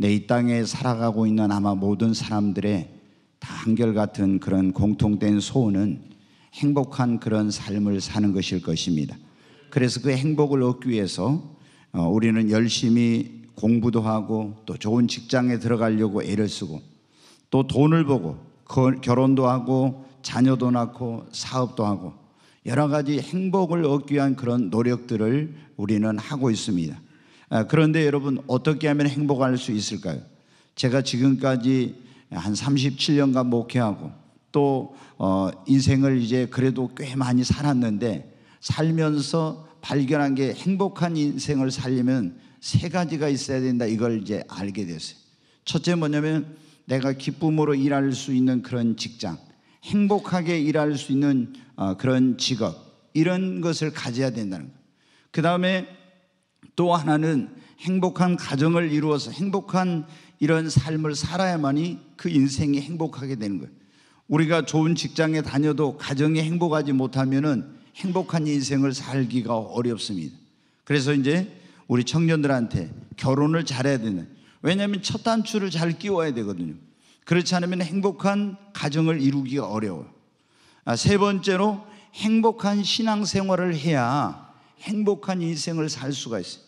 내 이 땅에 살아가고 있는 아마 모든 사람들의 다 한결같은 그런 공통된 소원은 행복한 그런 삶을 사는 것일 것입니다. 그래서 그 행복을 얻기 위해서 어, 우리는 열심히 공부도 하고 또 좋은 직장에 들어가려고 애를 쓰고 또 돈을 보고 결혼도 하고 자녀도 낳고 사업도 하고 여러 가지 행복을 얻기 위한 그런 노력들을 우리는 하고 있습니다. 아, 그런데 여러분 어떻게 하면 행복할 수 있을까요? 제가 지금까지 한 37년간 목회하고 또 어, 인생을 이제 그래도 꽤 많이 살았는데 살면서 발견한 게 행복한 인생을 살려면 세 가지가 있어야 된다 이걸 이제 알게 됐어요. 첫째 뭐냐면 내가 기쁨으로 일할 수 있는 그런 직장, 행복하게 일할 수 있는 어, 그런 직업 이런 것을 가져야 된다는 거. 그 다음에 또 하나는 행복한 가정을 이루어서 행복한 이런 삶을 살아야만이 그 인생이 행복하게 되는 거예요. 우리가 좋은 직장에 다녀도 가정이 행복하지 못하면은 행복한 인생을 살기가 어렵습니다. 그래서 이제 우리 청년들한테 결혼을 잘해야 되는 왜냐하면 첫 단추를 잘 끼워야 되거든요. 그렇지 않으면 행복한 가정을 이루기가 어려워요. 아, 세 번째로 행복한 신앙생활을 해야 행복한 인생을 살 수가 있어요.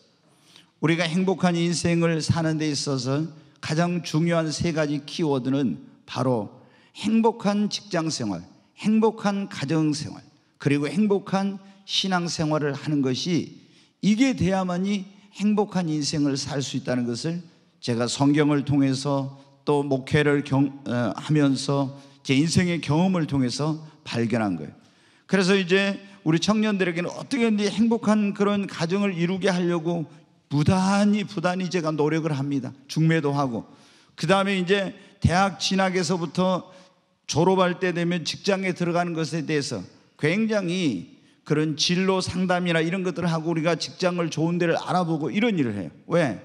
우리가 행복한 인생을 사는 데 있어서 가장 중요한 세 가지 키워드는 바로 행복한 직장 생활, 행복한 가정 생활, 그리고 행복한 신앙 생활을 하는 것이 이게 돼야만이 행복한 인생을 살 수 있다는 것을 제가 성경을 통해서 또 목회를 경, 어, 하면서 제 인생의 경험을 통해서 발견한 거예요. 그래서 이제 우리 청년들에게는 어떻게든지 행복한 그런 가정을 이루게 하려고 부단히 부단히 제가 노력을 합니다. 중매도 하고 그 다음에 이제 대학 진학에서부터 졸업할 때 되면 직장에 들어가는 것에 대해서 굉장히 그런 진로 상담이나 이런 것들을 하고 우리가 직장을 좋은 데를 알아보고 이런 일을 해요. 왜?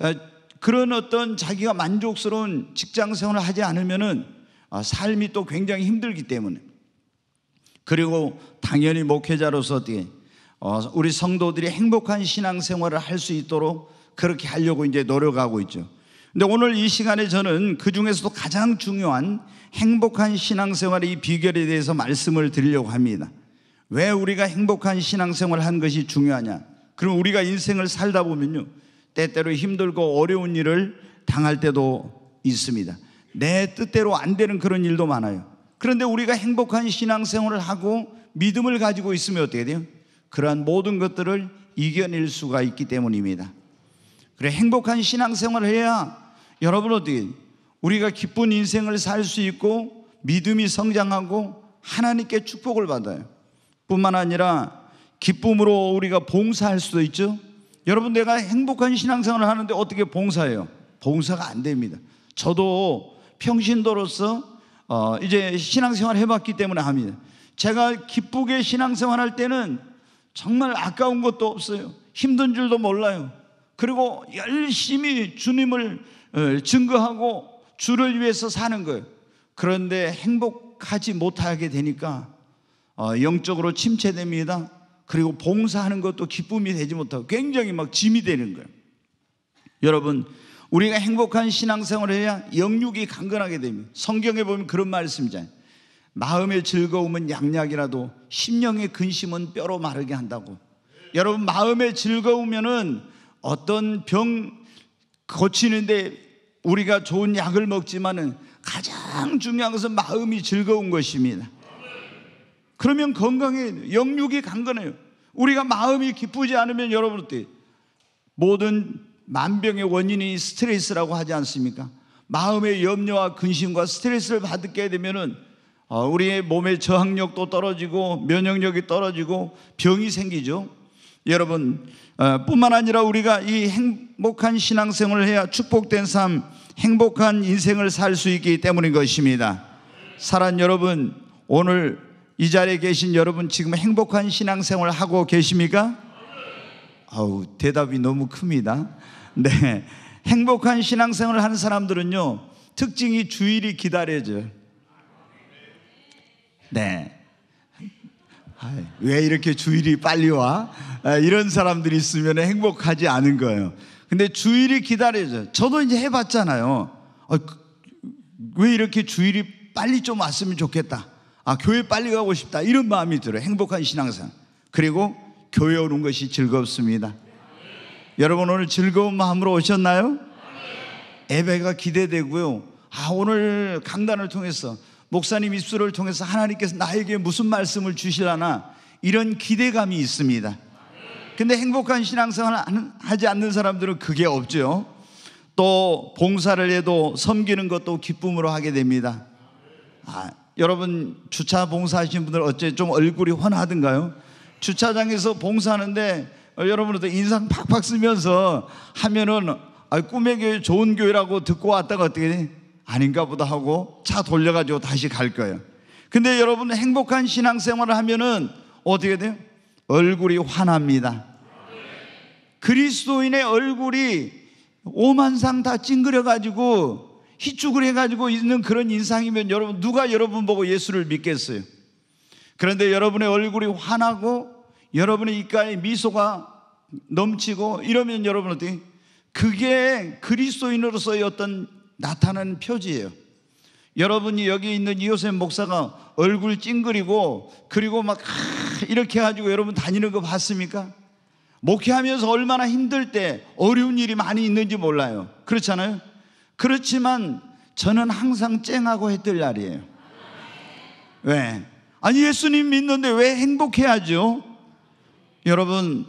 어, 그런 어떤 자기가 만족스러운 직장 생활을 하지 않으면은 아, 삶이 또 굉장히 힘들기 때문에 그리고 당연히 목회자로서 어떻게 어, 우리 성도들이 행복한 신앙생활을 할 수 있도록 그렇게 하려고 이제 노력하고 있죠. 근데 오늘 이 시간에 저는 그 중에서도 가장 중요한 행복한 신앙생활의 비결에 대해서 말씀을 드리려고 합니다. 왜 우리가 행복한 신앙생활을 한 것이 중요하냐? 그럼 우리가 인생을 살다 보면요. 때때로 힘들고 어려운 일을 당할 때도 있습니다. 내 뜻대로 안 되는 그런 일도 많아요. 그런데 우리가 행복한 신앙생활을 하고 믿음을 가지고 있으면 어떻게 돼요? 그러한 모든 것들을 이겨낼 수가 있기 때문입니다. 그래 행복한 신앙생활을 해야 여러분 어떻게 우리가 기쁜 인생을 살 수 있고 믿음이 성장하고 하나님께 축복을 받아요. 뿐만 아니라 기쁨으로 우리가 봉사할 수도 있죠. 여러분 내가 행복한 신앙생활을 하는데 어떻게 봉사해요? 봉사가 안 됩니다. 저도 평신도로서 어, 이제 신앙생활 해봤기 때문에 합니다. 제가 기쁘게 신앙생활 할 때는 정말 아까운 것도 없어요. 힘든 줄도 몰라요. 그리고 열심히 주님을 어, 증거하고 주를 위해서 사는 거예요. 그런데 행복하지 못하게 되니까 어, 영적으로 침체됩니다. 그리고 봉사하는 것도 기쁨이 되지 못하고 굉장히 막 짐이 되는 거예요. 여러분, 우리가 행복한 신앙생활을 해야 영육이 강건하게 됩니다. 성경에 보면 그런 말씀이잖아요. 마음의 즐거움은 양약이라도 심령의 근심은 뼈로 마르게 한다고. 여러분 마음의 즐거우면은 어떤 병 고치는데 우리가 좋은 약을 먹지만은 가장 중요한 것은 마음이 즐거운 것입니다. 그러면 건강에 영육이 강건해요. 우리가 마음이 기쁘지 않으면 여러분 어 모든 만병의 원인이 스트레스라고 하지 않습니까? 마음의 염려와 근심과 스트레스를 받게 되면은 어, 우리의 몸의 저항력도 떨어지고 면역력이 떨어지고 병이 생기죠. 여러분 어, 뿐만 아니라 우리가 이 행복한 신앙생활을 해야 축복된 삶, 행복한 인생을 살 수 있기 때문인 것입니다. 사랑 여러분 오늘 이 자리에 계신 여러분 지금 행복한 신앙생활 하고 계십니까? 아우, 대답이 너무 큽니다. 네. 행복한 신앙생활을 하는 사람들은요, 특징이 주일이 기다려져요. 네. 왜 이렇게 주일이 빨리 와? 아, 이런 사람들이 있으면 행복하지 않은 거예요. 근데 주일이 기다려져요. 저도 이제 해봤잖아요. 아, 그, 왜 이렇게 주일이 빨리 좀 왔으면 좋겠다. 아, 교회 빨리 가고 싶다. 이런 마음이 들어요. 행복한 신앙생활. 그리고 교회 오는 것이 즐겁습니다. 여러분 오늘 즐거운 마음으로 오셨나요? 예배가 기대되고요. 아, 오늘 강단을 통해서 목사님 입술을 통해서 하나님께서 나에게 무슨 말씀을 주시려나 이런 기대감이 있습니다. 근데 행복한 신앙생활 하지 않는 사람들은 그게 없죠. 또 봉사를 해도 섬기는 것도 기쁨으로 하게 됩니다. 아, 여러분 주차 봉사하신 분들 어째 좀 얼굴이 환하든가요? 주차장에서 봉사하는데 어, 여러분도 인상 팍팍 쓰면서 하면은 아, 꿈의 교회 좋은 교회라고 듣고 왔다가 어떻게 아닌가 보다 하고 차 돌려가지고 다시 갈 거예요. 근데 여러분 행복한 신앙생활을 하면은 어떻게 돼요? 얼굴이 환합니다. 그리스도인의 얼굴이 오만상 다 찡그려가지고 희죽을 해가지고 있는 그런 인상이면 여러분 누가 여러분 보고 예수를 믿겠어요? 그런데 여러분의 얼굴이 환하고 여러분의 입가에 미소가 넘치고 이러면 여러분 어디 그게 그리스도인으로서의 어떤 나타나는 표지예요. 여러분이 여기 있는 이호셉 목사가 얼굴 찡그리고 그리고 막 이렇게 해가지고 여러분 다니는 거 봤습니까? 목회하면서 얼마나 힘들 때 어려운 일이 많이 있는지 몰라요. 그렇잖아요. 그렇지만 저는 항상 쨍하고 해뜰 날이에요. 왜? 아니, 예수님 믿는데 왜 행복해야죠? 여러분,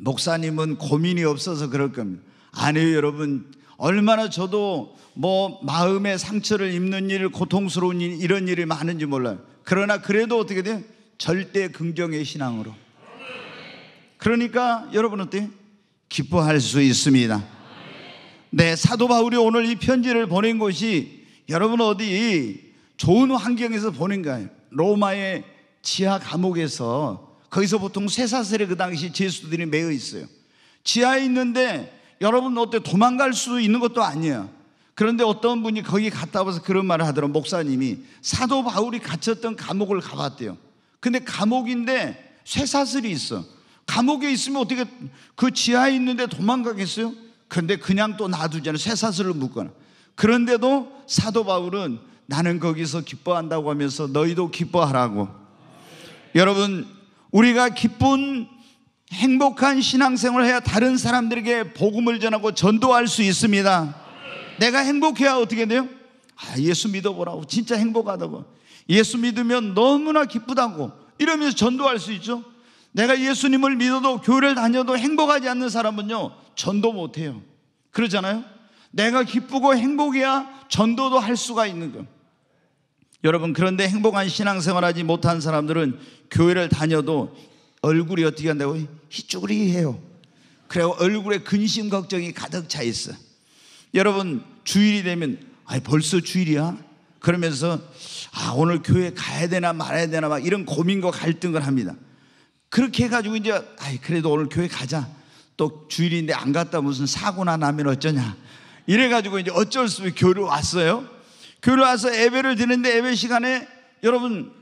목사님은 고민이 없어서 그럴 겁니다. 아니요, 여러분. 얼마나 저도 뭐 마음의 상처를 입는 일, 고통스러운 일, 이런 일이 많은지 몰라요. 그러나 그래도 어떻게 돼? 절대 긍정의 신앙으로. 그러니까 여러분 어때? 기뻐할 수 있습니다. 네, 사도 바울이 오늘 이 편지를 보낸 것이 여러분 어디 좋은 환경에서 보낸 거요 로마의 지하 감옥에서 거기서 보통 쇠사슬에 그 당시 죄수들이 매여 있어요. 지하에 있는데 여러분 어때 도망갈 수도 있는 것도 아니야. 그런데 어떤 분이 거기 갔다 와서 그런 말을 하더라 목사님이 사도 바울이 갇혔던 감옥을 가봤대요. 근데 감옥인데 쇠사슬이 있어. 감옥에 있으면 어떻게 그 지하에 있는데 도망가겠어요? 근데 그냥 또 놔두잖아요. 쇠사슬을 묶거나. 그런데도 사도 바울은 나는 거기서 기뻐한다고 하면서 너희도 기뻐하라고. 여러분, 우리가 기쁜 행복한 신앙생활을 해야 다른 사람들에게 복음을 전하고 전도할 수 있습니다. 내가 행복해야 어떻게 돼요? 아, 예수 믿어보라고. 진짜 행복하다고. 예수 믿으면 너무나 기쁘다고. 이러면서 전도할 수 있죠. 내가 예수님을 믿어도 교회를 다녀도 행복하지 않는 사람은요, 전도 못해요. 그러잖아요? 내가 기쁘고 행복해야 전도도 할 수가 있는 거. 여러분 그런데 행복한 신앙생활하지 못한 사람들은 교회를 다녀도 얼굴이 어떻게 한다고 희쭈그리해요. 그리고 얼굴에 근심 걱정이 가득 차 있어. 여러분 주일이 되면 아 벌써 주일이야? 그러면서 아 오늘 교회 가야 되나 말아야 되나 막 이런 고민과 갈등을 합니다. 그렇게 해가지고 이제 아 그래도 오늘 교회 가자. 또 주일인데 안 갔다 무슨 사고나 나면 어쩌냐. 이래가지고 이제 어쩔 수 없이 교회로 왔어요. 교회로 와서 예배를 드는데 예배 시간에 여러분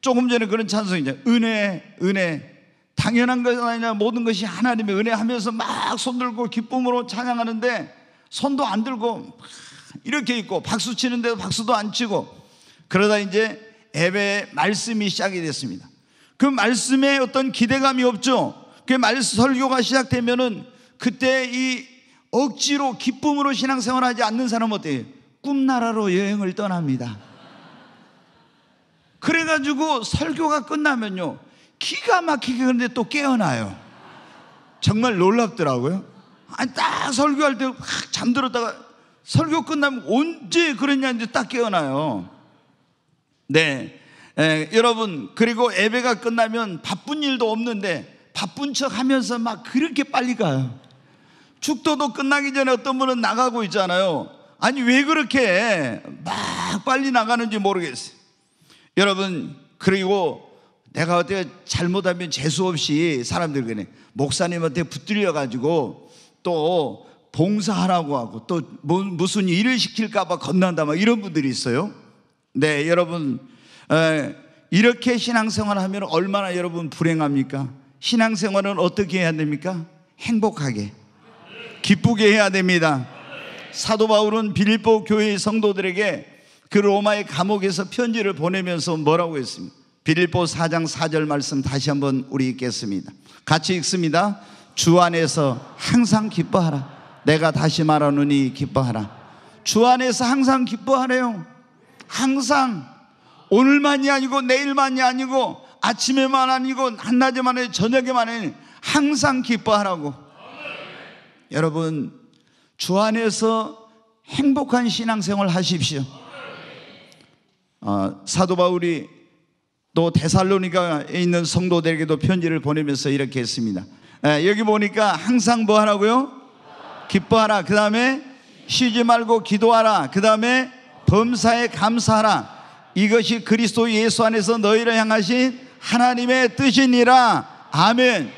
조금 전에 그런 찬송이죠. 은혜, 은혜. 당연한 것 아니냐 모든 것이 하나님의 은혜 하면서 막 손들고 기쁨으로 찬양하는데 손도 안 들고 이렇게 있고 박수 치는데도 박수도 안 치고 그러다 이제 예배 말씀이 시작이 됐습니다. 그 말씀에 어떤 기대감이 없죠. 그말 설교가 시작되면은 그때 이 억지로 기쁨으로 신앙생활하지 않는 사람은 어때요? 꿈나라로 여행을 떠납니다. 그래가지고 설교가 끝나면요. 기가 막히게 그런데 또 깨어나요. 정말 놀랍더라고요. 아니, 딱 설교할 때 확 잠들었다가 설교 끝나면 언제 그랬냐 이제 딱 깨어나요. 네. 에, 여러분, 그리고 예배가 끝나면 바쁜 일도 없는데 바쁜 척 하면서 막 그렇게 빨리 가요. 축도도 끝나기 전에 어떤 분은 나가고 있잖아요. 아니, 왜 그렇게 막 빨리 나가는지 모르겠어요. 여러분, 그리고 내가 어떻게 잘못하면 재수없이 사람들 에게 목사님한테 붙들려가지고 또 봉사하라고 하고 또 뭐, 무슨 일을 시킬까봐 건난다막 이런 분들이 있어요. 네, 여러분. 에, 이렇게 신앙생활 하면 얼마나 여러분 불행합니까? 신앙생활은 어떻게 해야 됩니까? 행복하게. 기쁘게 해야 됩니다. 사도 바울은 빌립보 교회의 성도들에게 그 로마의 감옥에서 편지를 보내면서 뭐라고 했습니다. 빌립보 4장 4절 말씀 다시 한번 우리 읽겠습니다. 같이 읽습니다. 주 안에서 항상 기뻐하라. 내가 다시 말하노니 기뻐하라. 주 안에서 항상 기뻐하래요. 항상 오늘만이 아니고 내일만이 아니고 아침에만 아니고 한낮에만 아니고 저녁에만 아니고 항상 기뻐하라고. 여러분 주 안에서 행복한 신앙생활 하십시오. 어, 사도 바울이 또 데살로니가에 있는 성도들에게도 편지를 보내면서 이렇게 했습니다. 에, 예, 여기 보니까 항상 뭐 하라고요? 기뻐하라. 그 다음에 쉬지 말고 기도하라. 그 다음에 범사에 감사하라. 이것이 그리스도 예수 안에서 너희를 향하신 하나님의 뜻이니라. 아멘.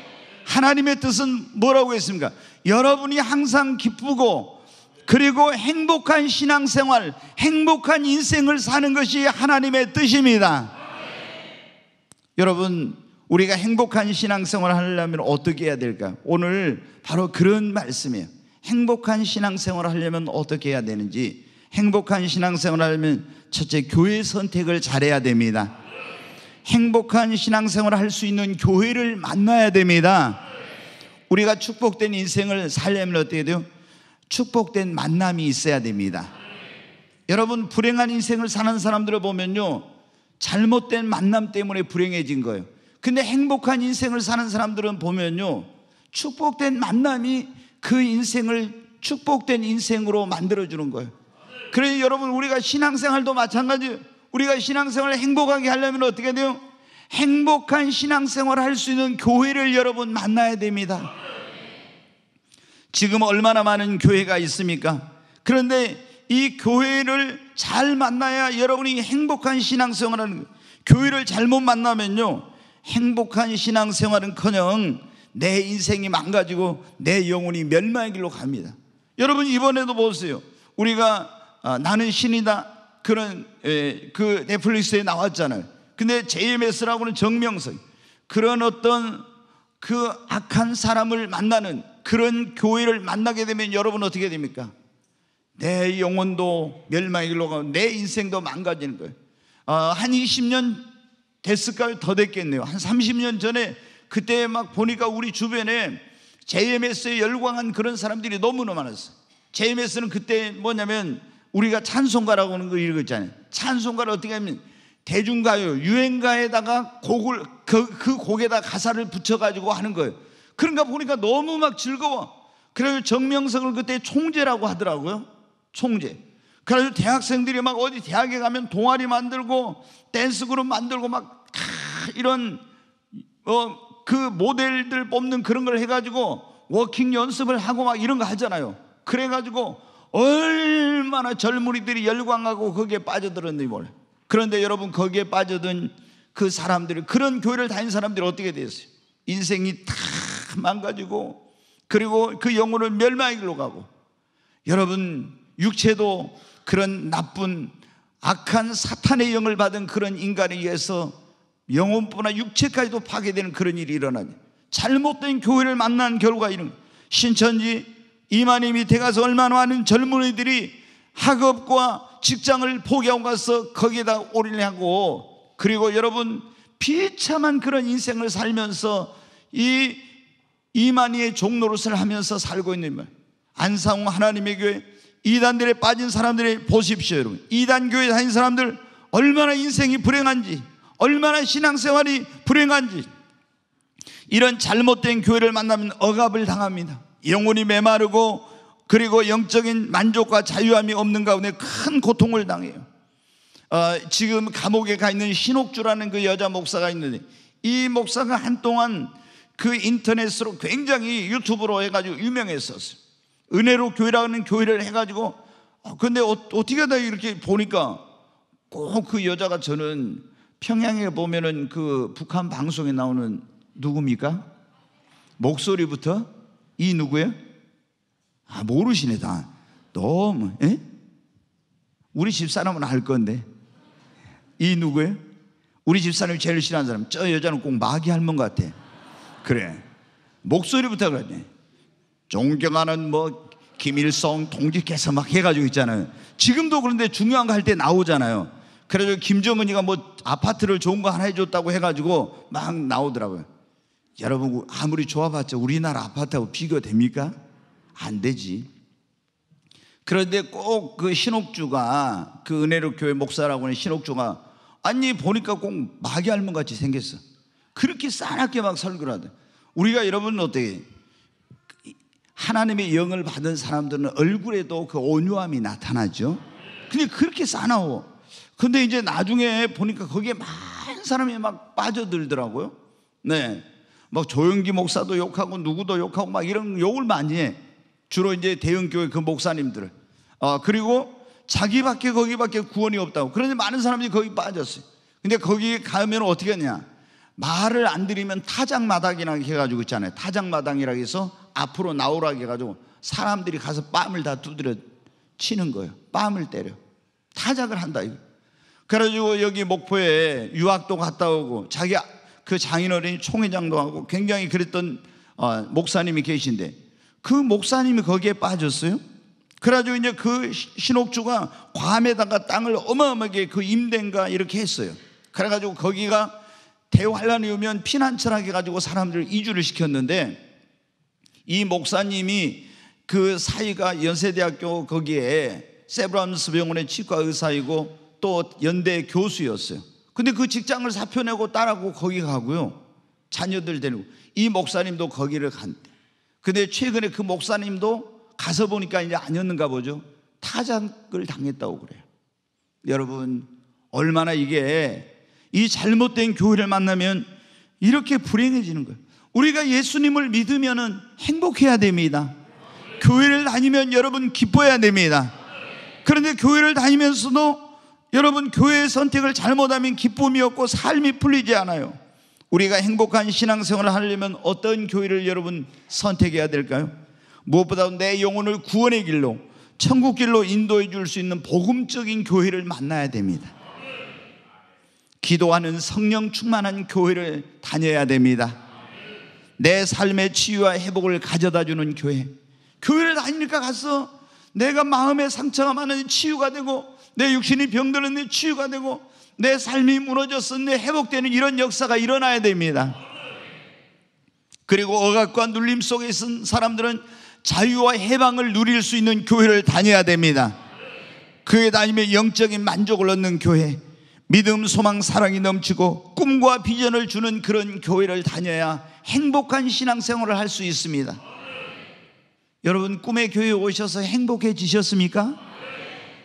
하나님의 뜻은 뭐라고 했습니까? 여러분이 항상 기쁘고 그리고 행복한 신앙생활, 행복한 인생을 사는 것이 하나님의 뜻입니다. 여러분, 우리가 행복한 신앙생활을 하려면 어떻게 해야 될까? 오늘 바로 그런 말씀이에요. 행복한 신앙생활을 하려면 어떻게 해야 되는지. 행복한 신앙생활을 하려면 첫째 교회 선택을 잘해야 됩니다. 행복한 신앙생활을 할 수 있는 교회를 만나야 됩니다. 우리가 축복된 인생을 살려면 어떻게 돼요? 축복된 만남이 있어야 됩니다. 여러분, 불행한 인생을 사는 사람들을 보면요. 잘못된 만남 때문에 불행해진 거예요. 근데 행복한 인생을 사는 사람들은 보면요. 축복된 만남이 그 인생을 축복된 인생으로 만들어주는 거예요. 그래서 여러분, 우리가 신앙생활도 마찬가지예요. 우리가 신앙생활을 행복하게 하려면 어떻게 돼요? 행복한 신앙생활을 할 수 있는 교회를 여러분 만나야 됩니다. 지금 얼마나 많은 교회가 있습니까? 그런데 이 교회를 잘 만나야 여러분이 행복한 신앙생활을 교회를 잘못 만나면요. 행복한 신앙생활은커녕 내 인생이 망가지고 내 영혼이 멸망의 길로 갑니다. 여러분 이번에도 보세요. 우리가 아, 나는 신이다 그런 에, 그 넷플릭스에 나왔잖아요. 근데 JMS라고는 정명성. 그런 어떤 그 악한 사람을 만나는 그런 교회를 만나게 되면 여러분 어떻게 됩니까? 내 영혼도 멸망의 길로 가고 내 인생도 망가지는 거예요. 어, 한 20년 됐을까요? 더 됐겠네요. 한 30년 전에 그때 막 보니까 우리 주변에 JMS에 열광한 그런 사람들이 너무너무 많았어요. JMS는 그때 뭐냐면 우리가 찬송가라고 하는 거 읽었잖아요. 찬송가를 어떻게 하면 대중가요, 유행가에다가 곡을, 그, 그 곡에다 가사를 붙여가지고 하는 거예요. 그러니까 보니까 너무 막 즐거워. 그래서 정명석을 그때 총재라고 하더라고요. 총재. 그래서 대학생들이 막 어디 대학에 가면 동아리 만들고 댄스 그룹 만들고 막 이런 어 그 모델들 뽑는 그런 걸 해가지고 워킹 연습을 하고 막 이런 거 하잖아요. 그래가지고 얼마나 젊은이들이 열광하고 거기에 빠져들었는지 몰라요. 그런데 여러분 거기에 빠져든 그 사람들이 그런 교회를 다닌 사람들이 어떻게 됐어요? 인생이 다 망가지고 그리고 그 영혼을 멸망의 길로 가고 여러분 육체도 그런 나쁜 악한 사탄의 영을 받은 그런 인간에 의해서 영혼뿐아 육체까지도 파괴되는 그런 일이 일어나니 잘못된 교회를 만난 결과 이런 신천지 이만희 밑에 가서 얼마나 많은 젊은이들이 학업과 직장을 포기하고 가서 거기에다 올인을 하고 그리고 여러분 비참한 그런 인생을 살면서 이 이만희의 종노릇을 하면서 살고 있는 말. 안상우 하나님의 교회 이단들에 빠진 사람들을 보십시오, 여러분. 이단 교회 다닌 사람들 얼마나 인생이 불행한지, 얼마나 신앙생활이 불행한지. 이런 잘못된 교회를 만나면 억압을 당합니다. 영혼이 메마르고 그리고 영적인 만족과 자유함이 없는 가운데 큰 고통을 당해요. 어, 지금 감옥에 가 있는 신옥주라는 그 여자 목사가 있는데 이 목사가 한동안 그 인터넷으로 굉장히 유튜브로 해가지고 유명했었어요. 은혜로 교회라는 교회를 해가지고 어, 근데 어, 어떻게 다 이렇게 보니까 꼭 그 여자가 저는 평양에 보면은 그 북한 방송에 나오는 누굽니까? 목소리부터 이 누구예요? 아, 모르시네, 다. 너무, 에? 예? 우리 집사람은 알 건데. 이 누구예요? 우리 집사람이 제일 싫어하는 사람. 저 여자는 꼭 마귀 할머니 같아. 그래. 목소리부터 그러네. 존경하는 뭐, 김일성 동지께서 막 해가지고 있잖아요. 지금도 그런데 중요한 거 할 때 나오잖아요. 그래서 김정은이가 뭐 아파트를 좋은 거 하나 해줬다고 해가지고 막 나오더라고요. 여러분 아무리 좋아봤자 우리나라 아파트하고 비교됩니까? 안 되지. 그런데 꼭 그 신옥주가 그 은혜로 교회 목사라고 하는 신옥주가 아니 보니까 꼭 마귀 할머 같이 생겼어. 그렇게 싸납게 막 설교를 하대. 우리가 여러분 어떻게 하나님의 영을 받은 사람들은 얼굴에도 그 온유함이 나타나죠. 근데 그렇게 싸나워. 근데 이제 나중에 보니까 거기에 많은 사람이 막 빠져들더라고요. 네. 막 조영기 목사도 욕하고 누구도 욕하고 막 이런 욕을 많이 해. 주로 이제 대형교회 그목사님들 어, 그리고 자기밖에 거기밖에 구원이 없다고. 그런데 많은 사람들이 거기 빠졌어요. 근데 거기 가면 어떻게 하냐. 말을 안 들으면 타장마당이라고 해가지고 있잖아요. 타장마당이라고 해서 앞으로 나오라고 해가지고 사람들이 가서 빰을다 두드려 치는 거예요. 빰을 때려. 타작을 한다. 이거. 그래가지고 여기 목포에 유학도 갔다 오고 자기 그 장인어른이 총회장도 하고 굉장히 그랬던 어, 목사님이 계신데 그 목사님이 거기에 빠졌어요. 그래가지고 이제 그 신옥주가 괌에다가 땅을 어마어마하게 그 임대인가 이렇게 했어요. 그래가지고 거기가 대환란이 오면 피난처라 해가지고 사람들을 이주를 시켰는데 이 목사님이 그 사이가 연세대학교 거기에 세브란스 병원의 치과 의사이고 또 연대 교수였어요. 근데 그 직장을 사표내고 딸하고 거기 가고요. 자녀들 데리고 이 목사님도 거기를 간대. 근데 최근에 그 목사님도 가서 보니까 이제 아니었는가 보죠. 타작을 당했다고 그래요. 여러분, 얼마나 이게 이 잘못된 교회를 만나면 이렇게 불행해지는 거예요. 우리가 예수님을 믿으면 행복해야 됩니다. 교회를 다니면 여러분 기뻐야 해 됩니다. 그런데 교회를 다니면서도 여러분 교회의 선택을 잘못하면 기쁨이 없고 삶이 풀리지 않아요. 우리가 행복한 신앙생활을 하려면 어떤 교회를 여러분 선택해야 될까요? 무엇보다 내 영혼을 구원의 길로 천국 길로 인도해 줄 수 있는 복음적인 교회를 만나야 됩니다. 기도하는 성령 충만한 교회를 다녀야 됩니다. 내 삶의 치유와 회복을 가져다 주는 교회. 교회를 다니니까 가서 내가 마음의 상처가 많은 치유가 되고 내 육신이 병들었는데 치유가 되고 내 삶이 무너졌었네 회복되는 이런 역사가 일어나야 됩니다. 그리고 억압과 눌림 속에 있은 사람들은 자유와 해방을 누릴 수 있는 교회를 다녀야 됩니다. 교회 다니며 영적인 만족을 얻는 교회, 믿음, 소망, 사랑이 넘치고 꿈과 비전을 주는 그런 교회를 다녀야 행복한 신앙생활을 할 수 있습니다. 여러분 꿈의 교회 오셔서 행복해지셨습니까?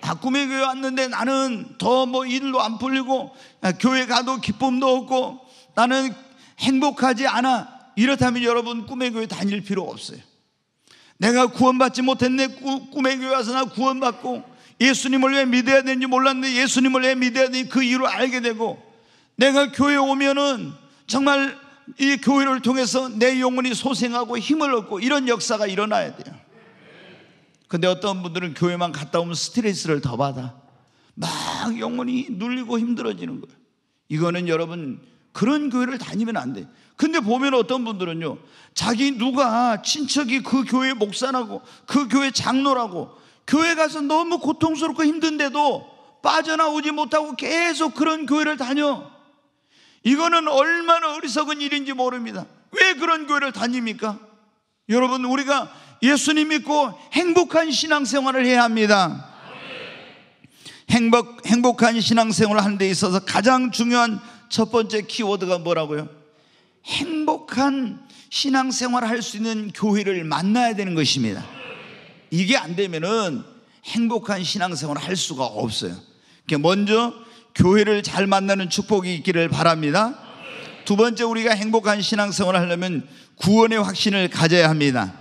바꿈에 교회 왔는데 나는 더 뭐 일도 안 풀리고 교회 가도 기쁨도 없고 나는 행복하지 않아. 이렇다면 여러분 꿈의 교회 다닐 필요 없어요. 내가 구원받지 못했네. 꾸, 꿈의 교회 와서 나 구원받고 예수님을 왜 믿어야 되는지 몰랐는데 예수님을 왜 믿어야 되는지 그 이유를 알게 되고 내가 교회 오면은 정말 이 교회를 통해서 내 영혼이 소생하고 힘을 얻고 이런 역사가 일어나야 돼요. 근데 어떤 분들은 교회만 갔다 오면 스트레스를 더 받아. 막 영혼이 눌리고 힘들어지는 거예요. 이거는 여러분 그런 교회를 다니면 안 돼. 근데 보면 어떤 분들은요, 자기 누가 친척이 그 교회 목사라고, 그 교회 장로라고, 교회 가서 너무 고통스럽고 힘든데도 빠져나오지 못하고 계속 그런 교회를 다녀. 이거는 얼마나 어리석은 일인지 모릅니다. 왜 그런 교회를 다닙니까? 여러분, 우리가 예수님 믿고 행복한 신앙생활을 해야 합니다. 행복, 행복한 신앙생활을 하는 데 있어서 가장 중요한 첫 번째 키워드가 뭐라고요? 행복한 신앙생활을 할 수 있는 교회를 만나야 되는 것입니다. 이게 안 되면은 행복한 신앙생활을 할 수가 없어요. 그러니까 먼저 교회를 잘 만나는 축복이 있기를 바랍니다. 두 번째 우리가 행복한 신앙생활을 하려면 구원의 확신을 가져야 합니다.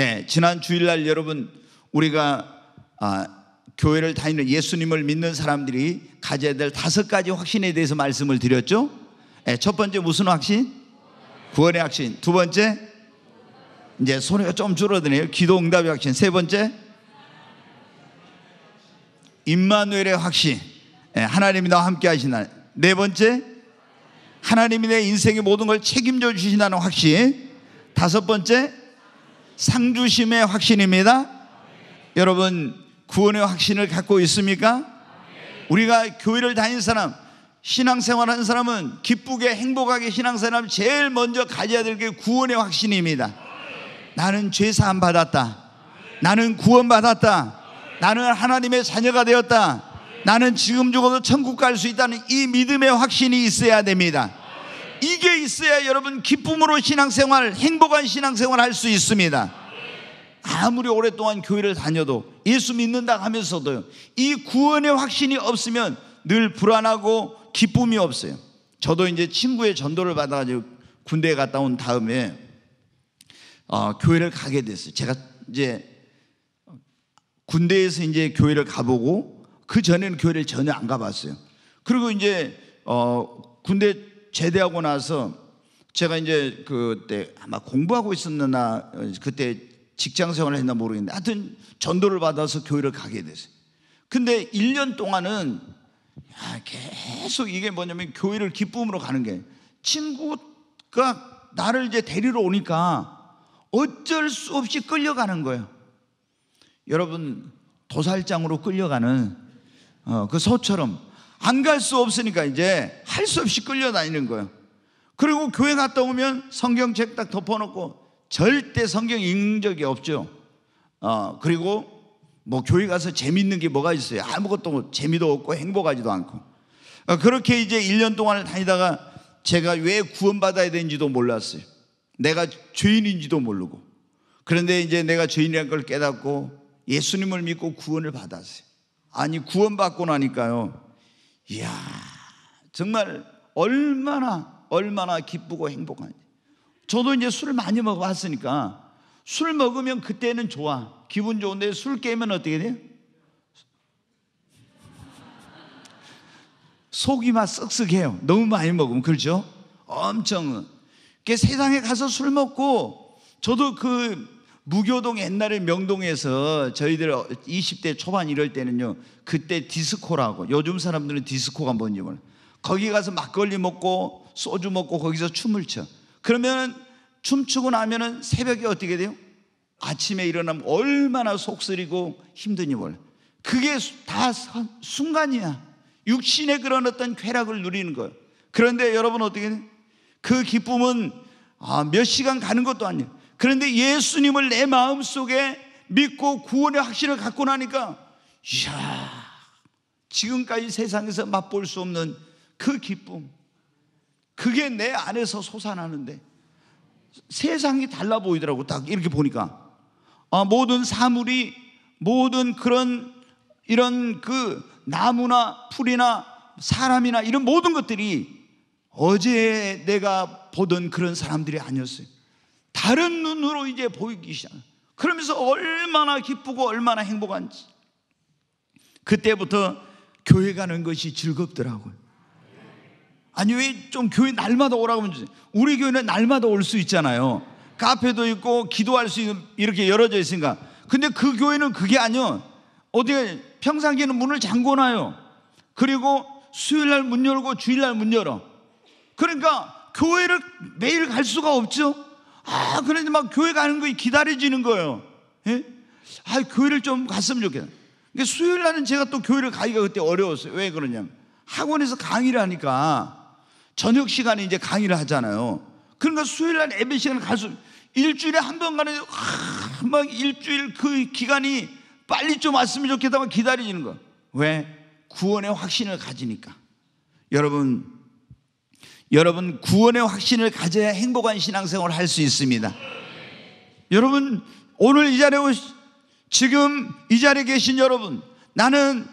네, 지난 주일날 여러분 우리가 아, 교회를 다니는 예수님을 믿는 사람들이 가져야 될 다섯 가지 확신에 대해서 말씀을 드렸죠. 네, 첫 번째 무슨 확신? 구원의 확신. 두 번째 이제 소리가 좀 줄어드네요. 기도 응답의 확신. 세 번째 임마누엘의 확신. 네, 하나님이 나와 함께 하시나. 네 번째 하나님이 내 인생의 모든 걸 책임져 주신다는 확신. 다섯 번째 상주심의 확신입니다. 여러분 구원의 확신을 갖고 있습니까? 우리가 교회를 다닌 사람, 신앙생활 하는 사람은 기쁘게 행복하게 신앙생활 제일 먼저 가져야 될 게 구원의 확신입니다. 나는 죄 사함 받았다. 나는 구원 받았다. 나는 하나님의 자녀가 되었다. 나는 지금 죽어도 천국 갈 수 있다는 이 믿음의 확신이 있어야 됩니다. 이게 있어야 여러분 기쁨으로 신앙생활, 행복한 신앙생활 할 수 있습니다. 아무리 오랫동안 교회를 다녀도 예수 믿는다 하면서도이 구원의 확신이 없으면 늘 불안하고 기쁨이 없어요. 저도 이제 친구의 전도를 받아가지고 군대에 갔다 온 다음에 어, 교회를 가게 됐어요. 제가 이제 군대에서 이제 교회를 가보고 그 전에는 교회를 전혀 안 가봤어요. 그리고 이제 어, 군대 제대하고 나서 제가 이제 그때 아마 공부하고 있었나 아, 그때 직장 생활을 했나 모르겠는데 하여튼 전도를 받아서 교회를 가게 됐어요. 근데 1년 동안은 계속 이게 뭐냐면 교회를 기쁨으로 가는 게 친구가 나를 이제 데리러 오니까 어쩔 수 없이 끌려가는 거예요. 여러분 도살장으로 끌려가는 어, 그 소처럼 안갈수 없으니까 이제 할 수 없이 끌려다니는 거예요. 그리고 교회 갔다 오면 성경책 딱 덮어놓고 절대 성경 읽는 적이 없죠. 어, 그리고 뭐 교회 가서 재밌는 게 뭐가 있어요. 아무것도 뭐 재미도 없고 행복하지도 않고. 어, 그렇게 이제 1년 동안을 다니다가 제가 왜 구원받아야 되는지도 몰랐어요. 내가 죄인인지도 모르고. 그런데 이제 내가 죄인이란 걸 깨닫고 예수님을 믿고 구원을 받았어요. 아니, 구원받고 나니까요. 이야, 정말 얼마나, 얼마나 기쁘고 행복한지. 저도 이제 술을 많이 먹어봤으니까 술 먹으면 그때는 좋아. 기분 좋은데 술 깨면 어떻게 돼요? 속이 막 쓱쓱해요. 너무 많이 먹으면. 그렇죠? 엄청. 세상에 가서 술 먹고 저도 그 무교동 옛날에 명동에서 저희들 20대 초반 이럴 때는요. 그때 디스코라고 요즘 사람들은 디스코가 뭔지 몰라. 거기 가서 막걸리 먹고 소주 먹고 거기서 춤을 춰. 그러면 춤추고 나면은 새벽에 어떻게 돼요? 아침에 일어나면 얼마나 속쓰리고 힘든지 몰라. 그게 다 순간이야. 육신의 그런 어떤 쾌락을 누리는 거예요. 그런데 여러분 어떻게 돼? 그 기쁨은 아, 몇 시간 가는 것도 아니에요. 그런데 예수님을 내 마음 속에 믿고 구원의 확신을 갖고 나니까, 이야, 지금까지 세상에서 맛볼 수 없는 그 기쁨. 그게 내 안에서 솟아나는데 세상이 달라 보이더라고. 딱 이렇게 보니까. 아, 모든 사물이 모든 그런 이런 그 나무나 풀이나 사람이나 이런 모든 것들이 어제 내가 보던 그런 사람들이 아니었어요. 다른 눈으로 이제 보이기 시작. 그러면서 얼마나 기쁘고 얼마나 행복한지. 그때부터 교회 가는 것이 즐겁더라고요. 아니, 왜 좀 교회 날마다 오라고 하면, 우리 교회는 날마다 올 수 있잖아요. 카페도 있고, 기도할 수 있는, 이렇게 열어져 있으니까. 근데 그 교회는 그게 아니요. 어떻게, 평상기에는 문을 잠궈놔요. 그리고 수요일날 문 열고 주일날 문 열어. 그러니까 교회를 매일 갈 수가 없죠. 아, 그런데 막 교회 가는 거 기다려지는 거예요. 예? 아, 교회를 좀 갔으면 좋겠다. 그러 그러니까 수요일 날은 제가 또 교회를 가기가 그때 어려웠어요. 왜 그러냐면 학원에서 강의를 하니까 저녁 시간에 이제 강의를 하잖아요. 그러니까 수요일 날 예배 시간에 갈 수, 일주일에 한 번 가는, 막 일주일 그 기간이 빨리 좀 왔으면 좋겠다 막 기다리는 거. 왜? 구원의 확신을 가지니까. 여러분, 여러분 구원의 확신을 가져야 행복한 신앙생활을 할 수 있습니다. 여러분 오늘 이 자리에 오시, 지금 이 자리에 계신 여러분 나는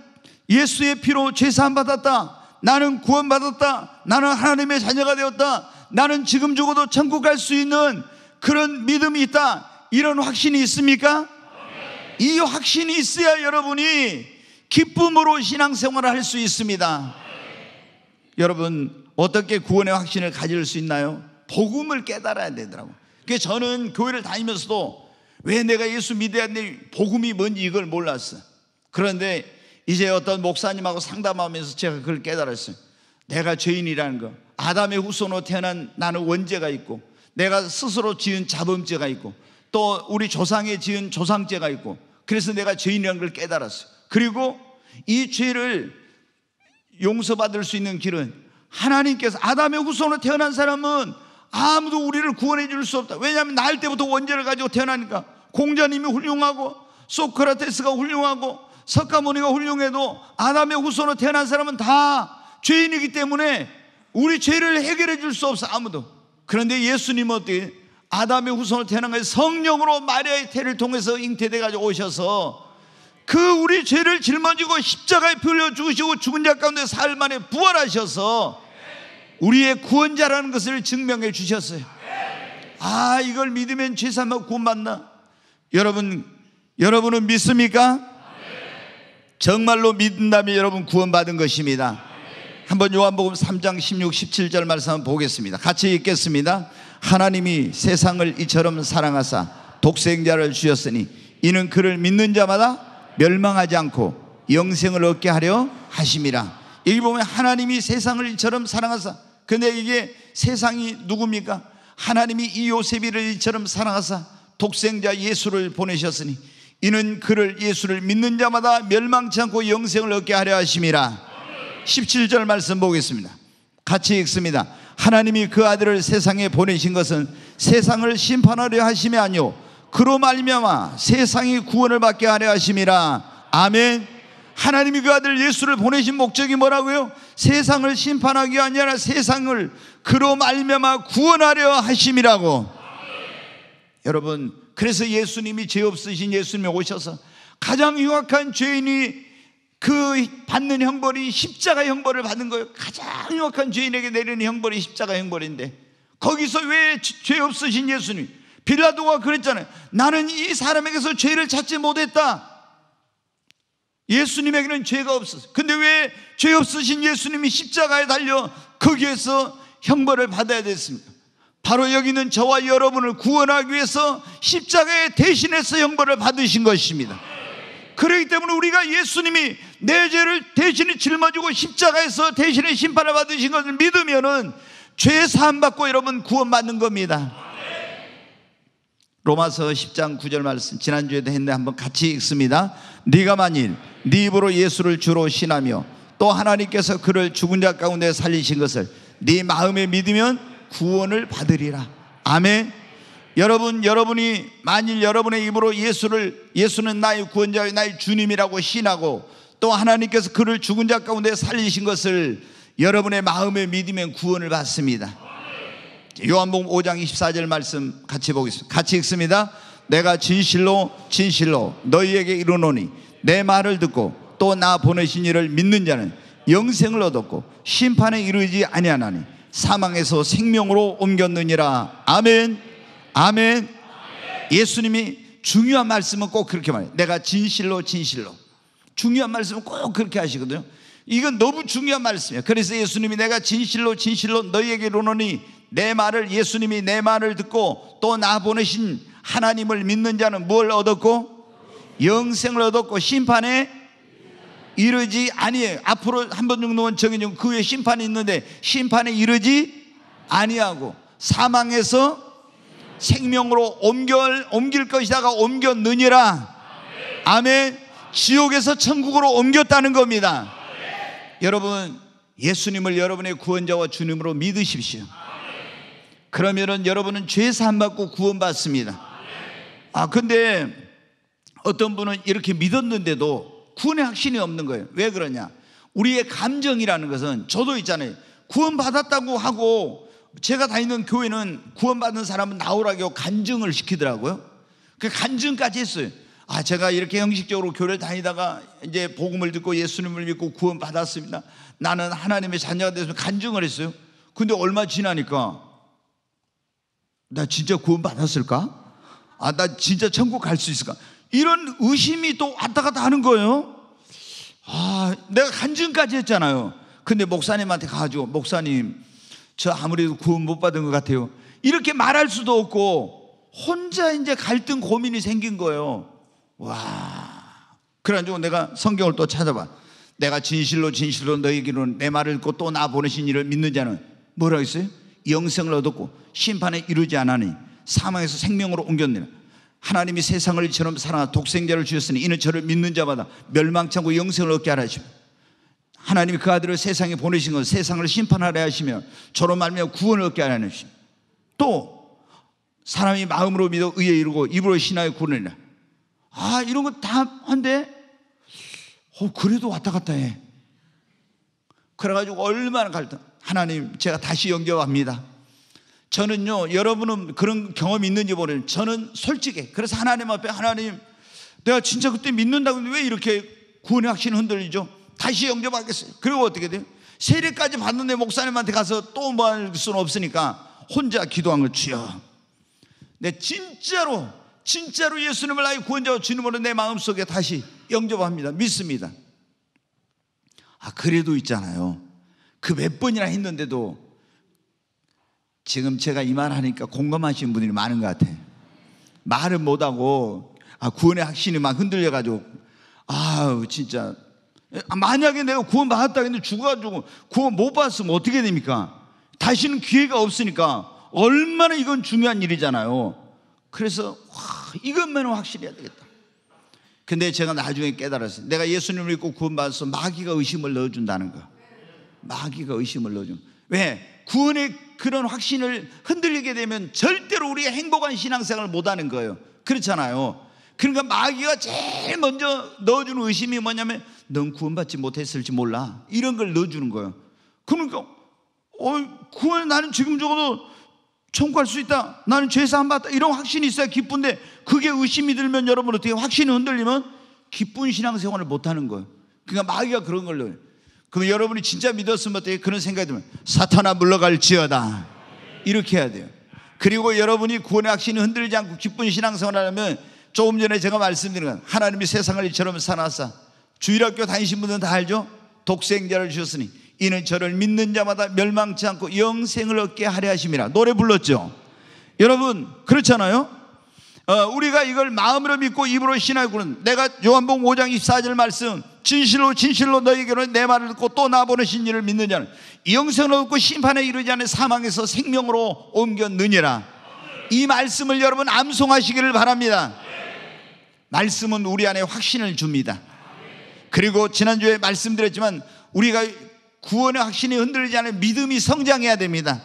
예수의 피로 죄 사함 받았다. 나는 구원 받았다. 나는 하나님의 자녀가 되었다. 나는 지금 죽어도 천국 갈 수 있는 그런 믿음이 있다. 이런 확신이 있습니까? 이 확신이 있어야 여러분이 기쁨으로 신앙생활을 할 수 있습니다. 여러분 어떻게 구원의 확신을 가질 수 있나요? 복음을 깨달아야 되더라고. 그 저는 교회를 다니면서도 왜 내가 예수 믿어야 되 복음이 뭔지 이걸 몰랐어. 그런데 이제 어떤 목사님하고 상담하면서 제가 그걸 깨달았어요. 내가 죄인이라는 거. 아담의 후손으로 태어난 나는 원죄가 있고 내가 스스로 지은 자범죄가 있고 또 우리 조상에 지은 조상죄가 있고 그래서 내가 죄인이라는 걸 깨달았어요. 그리고 이 죄를 용서받을 수 있는 길은 하나님께서 아담의 후손으로 태어난 사람은 아무도 우리를 구원해 줄 수 없다. 왜냐하면 날 때부터 원죄를 가지고 태어나니까 공자님이 훌륭하고 소크라테스가 훌륭하고 석가모니가 훌륭해도 아담의 후손으로 태어난 사람은 다 죄인이기 때문에 우리 죄를 해결해 줄 수 없어 아무도. 그런데 예수님은 어떻게 아담의 후손으로 태어난 거예요. 성령으로 마리아의 태를 통해서 잉태돼 가지고 오셔서 그 우리 죄를 짊어지고 십자가에 풀려 죽으시고 죽은 자 가운데 살 만에 부활하셔서 우리의 구원자라는 것을 증명해 주셨어요. 아, 이걸 믿으면 죄사하 구원받나? 여러분, 여러분은 믿습니까? 정말로 믿는다면 여러분 구원받은 것입니다. 한번 요한복음 3장 16, 17절 말씀 한번 보겠습니다. 같이 읽겠습니다. 하나님이 세상을 이처럼 사랑하사 독생자를 주셨으니 이는 그를 믿는 자마다 멸망하지 않고 영생을 얻게 하려 하심이라. 여기 보면 하나님이 세상을 이처럼 사랑하사. 근데 그 이게 세상이 누굽니까? 하나님이 이 요셉이를 이처럼 사랑하사 독생자 예수를 보내셨으니 이는 그를 예수를 믿는 자마다 멸망치 않고 영생을 얻게 하려 하심이라. 17절 말씀 보겠습니다. 같이 읽습니다. 하나님이 그 아들을 세상에 보내신 것은 세상을 심판하려 하심이 아니오 그로 말미암아 세상이 구원을 받게 하려 하심이라. 아멘. 하나님이 그 아들 예수를 보내신 목적이 뭐라고요? 세상을 심판하기 아니라 세상을 그로 말미암아 구원하려 하심이라고. 여러분, 그래서 예수님이 죄 없으신 예수님이 오셔서 가장 유악한 죄인이 그 받는 형벌이 십자가 형벌을 받은 거예요. 가장 유악한 죄인에게 내리는 형벌이 십자가 형벌인데 거기서 왜 죄 없으신 예수님 빌라도가 그랬잖아요. 나는 이 사람에게서 죄를 찾지 못했다. 예수님에게는 죄가 없었어 근데 왜 죄 없으신 예수님이 십자가에 달려 거기에서 형벌을 받아야 됐습니까? 바로 여기 있는 저와 여러분을 구원하기 위해서 십자가에 대신해서 형벌을 받으신 것입니다. 그렇기 때문에 우리가 예수님이 내 죄를 대신에 짊어지고 십자가에서 대신에 심판을 받으신 것을 믿으면은 죄 사함 받고 여러분 구원 받는 겁니다. 로마서 10장 9절 말씀 지난주에도 했는데 한번 같이 읽습니다. 네가 만일 네 입으로 예수를 주로 신하며 또 하나님께서 그를 죽은 자 가운데 살리신 것을 네 마음에 믿으면 구원을 받으리라. 아멘. 여러분 여러분이 만일 여러분의 입으로 예수를 예수는 나의 구원자요 나의 주님이라고 신하고 또 하나님께서 그를 죽은 자 가운데 살리신 것을 여러분의 마음에 믿으면 구원을 받습니다. 요한복음 5장 24절 말씀 같이 보겠습니다. 같이 읽습니다. 내가 진실로 진실로 너희에게 이르노니 내 말을 듣고 또 나 보내신 이를 믿는 자는 영생을 얻었고 심판에 이르지 아니하나니 사망에서 생명으로 옮겼느니라. 아멘. 아멘. 예수님이 중요한 말씀은 꼭 그렇게 말해요. 내가 진실로 진실로. 중요한 말씀은 꼭 그렇게 하시거든요. 이건 너무 중요한 말씀이에요. 그래서 예수님이 내가 진실로 진실로 너희에게 이르노니 내 말을 예수님이 내 말을 듣고 또 나 보내신 하나님을 믿는 자는 뭘 얻었고 영생을 얻었고 심판에 이르지 아니에요. 앞으로 한 번 정도는 정해진 그 후에 심판이 있는데 심판에 이르지 아니하고 사망에서 생명으로 옮겨 옮길 것이다가 옮겼느니라. 아멘. 지옥에서 천국으로 옮겼다는 겁니다. 여러분 예수님을 여러분의 구원자와 주님으로 믿으십시오. 그러면은 여러분은 죄 사함 받고 구원 받습니다. 아 근데 어떤 분은 이렇게 믿었는데도 구원의 확신이 없는 거예요. 왜 그러냐? 우리의 감정이라는 것은 저도 있잖아요. 구원 받았다고 하고 제가 다니는 교회는 구원 받은 사람은 나오라고 간증을 시키더라고요. 그 간증까지 했어요. 아, 제가 이렇게 형식적으로 교회를 다니다가 이제 복음을 듣고 예수님을 믿고 구원 받았습니다. 나는 하나님의 자녀가 돼서 간증을 했어요. 근데 얼마 지나니까 나 진짜 구원받았을까? 아, 나 진짜 천국 갈 수 있을까? 이런 의심이 또 왔다 갔다 하는 거예요. 아, 내가 간증까지 했잖아요. 근데 목사님한테 가가지고, 목사님, 저 아무래도 구원 못 받은 것 같아요. 이렇게 말할 수도 없고, 혼자 이제 갈등 고민이 생긴 거예요. 와. 그래가지고 내가 성경을 또 찾아봐. 내가 진실로 진실로 너희에게는 내 말을 읽고 또 나 보내신 이를 믿는 자는 뭐라고 했어요? 영생을 얻었고 심판에 이르지 않으니 사망에서 생명으로 옮겼느니라. 하나님이 세상을 이처럼 사랑하 독생자를 주셨으니 이는 저를 믿는 자마다 멸망창고 영생을 얻게 하라 하시며 하나님이 그 아들을 세상에 보내신 것 세상을 심판하라 하시며 저로 말며 구원을 얻게 하라 하시며 또 사람이 마음으로 믿어 의에 이르고 입으로 신하여 구원이라 아 이런 거다 한데 어, 그래도 왔다 갔다 해 그래가지고 얼마나 갈등 하나님, 제가 다시 연결합니다. 저는요, 여러분은 그런 경험이 있는지 모르는 저는 솔직히, 그래서 하나님 앞에 하나님, 내가 진짜 그때 믿는다고 했는데 왜 이렇게 구원의 확신 흔들리죠? 다시 영접하겠어요. 그리고 어떻게 돼요? 세례까지 받는데 목사님한테 가서 또 뭐 할 수는 없으니까 혼자 기도한 걸 주여. 내 진짜로, 진짜로 예수님을 나의 구원자로 주님으로 내 마음속에 다시 영접합니다. 믿습니다. 아, 그래도 있잖아요. 그몇 번이나 했는데도 지금 제가 이말 하니까 공감하시는 분들이 많은 것 같아요. 말을 못하고 아, 구원의 확신이 막 흔들려가지고 아우 진짜 아, 만약에 내가 구원 받았다 했는데 죽어가지고 구원 못 받았으면 어떻게 됩니까? 다시는 기회가 없으니까 얼마나 이건 중요한 일이잖아요. 그래서 와, 이것만은 확실해야 되겠다. 근데 제가 나중에 깨달았어요. 내가 예수님을 믿고 구원받아서 마귀가 의심을 넣어준다는 거. 마귀가 의심을 넣어주는 왜? 구원의 그런 확신을 흔들리게 되면 절대로 우리가 행복한 신앙생활을 못하는 거예요 그렇잖아요 그러니까 마귀가 제일 먼저 넣어주는 의심이 뭐냐면 넌 구원받지 못했을지 몰라 이런 걸 넣어주는 거예요 그러니까 어, 구원 나는 지금 적어도 천국 할수 있다 나는 죄사안 받다 이런 확신이 있어야 기쁜데 그게 의심이 들면 여러분 어떻게 확신이 흔들리면 기쁜 신앙생활을 못하는 거예요 그러니까 마귀가 그런 걸 넣어요 그럼 여러분이 진짜 믿었으면 어떻게 그런 생각이 들면 사탄아 물러갈지어다 이렇게 해야 돼요. 그리고 여러분이 구원의 확신이 흔들리지 않고 기쁜 신앙생활 하려면 조금 전에 제가 말씀드린 건 하나님이 세상을 이처럼 사놨사 주일학교 다니신 분들은 다 알죠? 독생자를 주셨으니 이는 저를 믿는 자마다 멸망치 않고 영생을 얻게 하려 하심이라 노래 불렀죠. 여러분 그렇잖아요. 어, 우리가 이걸 마음으로 믿고 입으로 신하고는 내가 요한복음 5장 24절 말씀 진실로 진실로 너희에게는 내 말을 듣고 또 나보는신 이를 믿느냐는 영생을 얻고 심판에 이르지 않은 사망에서 생명으로 옮겼느니라 이 말씀을 여러분 암송하시기를 바랍니다 말씀은 우리 안에 확신을 줍니다 그리고 지난주에 말씀드렸지만 우리가 구원의 확신이 흔들리지 않은 믿음이 성장해야 됩니다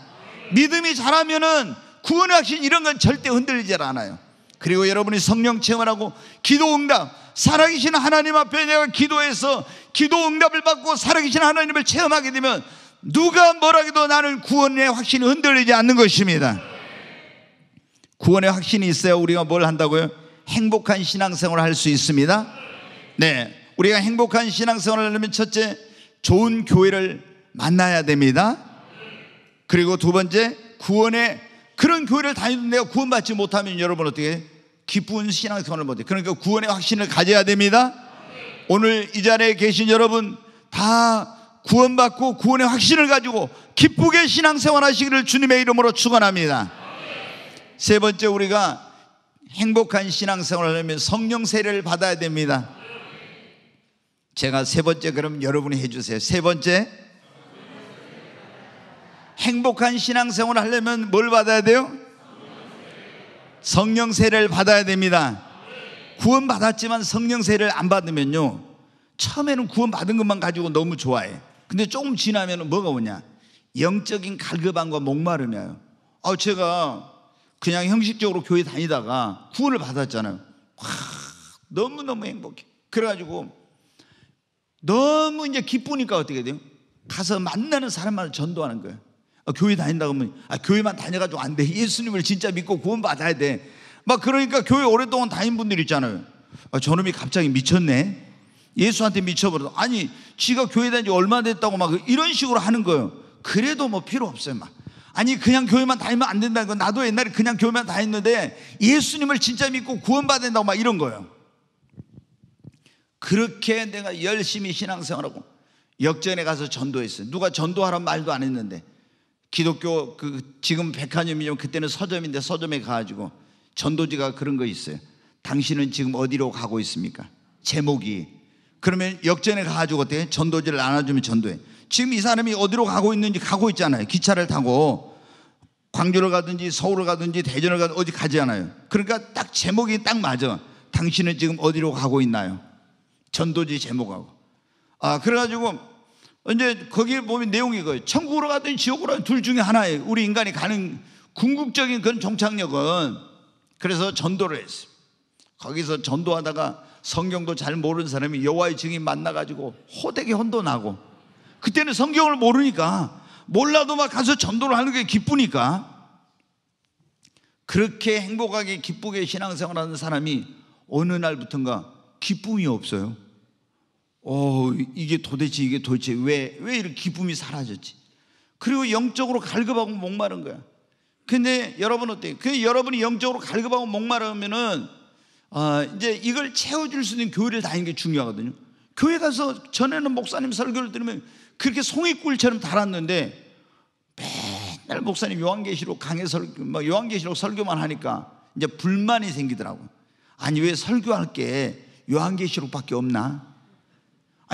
믿음이 자라면은 구원의 확신 이런 건 절대 흔들리지 않아요 그리고 여러분이 성령 체험하고 을 기도 응답 살아계신 하나님 앞에 내가 기도해서 기도 응답을 받고 살아계신 하나님을 체험하게 되면 누가 뭐라기도 나는 구원의 확신이 흔들리지 않는 것입니다. 구원의 확신이 있어야 우리가 뭘 한다고요? 행복한 신앙생활을 할 수 있습니다. 네. 우리가 행복한 신앙생활을 하려면 첫째, 좋은 교회를 만나야 됩니다. 그리고 두 번째, 구원의 그런 교회를 다니는 내가 구원받지 못하면 여러분 어떻게 해요? 기쁜 신앙생활을 못해. 그러니까 구원의 확신을 가져야 됩니다. 오늘 이 자리에 계신 여러분 다 구원받고 구원의 확신을 가지고 기쁘게 신앙생활 하시기를 주님의 이름으로 축원합니다. 세 번째 우리가 행복한 신앙생활을 하면 성령 세례를 받아야 됩니다. 제가 세 번째 그럼 여러분이 해주세요. 세 번째 행복한 신앙생활을 하려면 뭘 받아야 돼요? 성령 세례를 받아야 됩니다. 구원 받았지만 성령 세례를 안 받으면요. 처음에는 구원 받은 것만 가지고 너무 좋아해. 근데 조금 지나면 뭐가 오냐? 영적인 갈급함과 목마름이에요. 아, 제가 그냥 형식적으로 교회 다니다가 구원을 받았잖아요. 와, 너무너무 행복해. 그래가지고 너무 이제 기쁘니까 어떻게 돼요? 가서 만나는 사람만 전도하는 거예요. 아, 교회 다닌다 그러면 아, 교회만 다녀가지고 안 돼. 예수님을 진짜 믿고 구원받아야 돼. 막 그러니까 교회 오랫동안 다닌 분들 있잖아요. 아, 저놈이 갑자기 미쳤네. 예수한테 미쳐버려서 아니 지가 교회 다닌 지 얼마 됐다고 막 이런 식으로 하는 거예요. 그래도 뭐 필요 없어요. 막. 아니 그냥 교회만 다니면 안 된다는 거. 나도 옛날에 그냥 교회만 다녔는데 예수님을 진짜 믿고 구원받아야 된다고 막 이런 거예요. 그렇게 내가 열심히 신앙생활하고 역전에 가서 전도했어요. 누가 전도하란 말도 안 했는데 기독교 그 지금 백화점이지 그때는 서점인데 서점에 가가지고 전도지가 그런 거 있어요. 당신은 지금 어디로 가고 있습니까? 제목이. 그러면 역전에 가가지고 어때? 전도지를 안아주면 전도해. 지금 이 사람이 어디로 가고 있는지 가고 있잖아요. 기차를 타고 광주를 가든지 서울을 가든지 대전을 가든지 어디 가지 않아요. 그러니까 딱 제목이 딱 맞아. 당신은 지금 어디로 가고 있나요? 전도지 제목하고. 아, 그래가지고 이제 거기에 보면 내용이 그거예요. 천국으로 가든 지옥으로 가든 둘 중에 하나예요. 우리 인간이 가는 궁극적인 그런 종착력은 그래서 전도를 했어요. 거기서 전도하다가 성경도 잘 모르는 사람이 여호와의 증인 만나가지고 호되게 혼돈하고 그때는 성경을 모르니까 몰라도 막 가서 전도를 하는 게 기쁘니까 그렇게 행복하게 기쁘게 신앙생활하는 사람이 어느 날부턴가 기쁨이 없어요. 어, 이게 도대체 이게 도대체 왜, 왜 이렇게 기쁨이 사라졌지? 그리고 영적으로 갈급하고 목마른 거야. 근데 여러분 어때요? 그 여러분이 영적으로 갈급하고 목마르면은 어, 이제 이걸 채워줄 수 있는 교회를 다니는 게 중요하거든요. 교회 가서 전에는 목사님 설교를 들으면 그렇게 송이꿀처럼 달았는데 맨날 목사님 요한계시록 강해 설교, 막 뭐 요한계시록 설교만 하니까 이제 불만이 생기더라고. 아니 왜 설교할 게 요한계시록밖에 없나?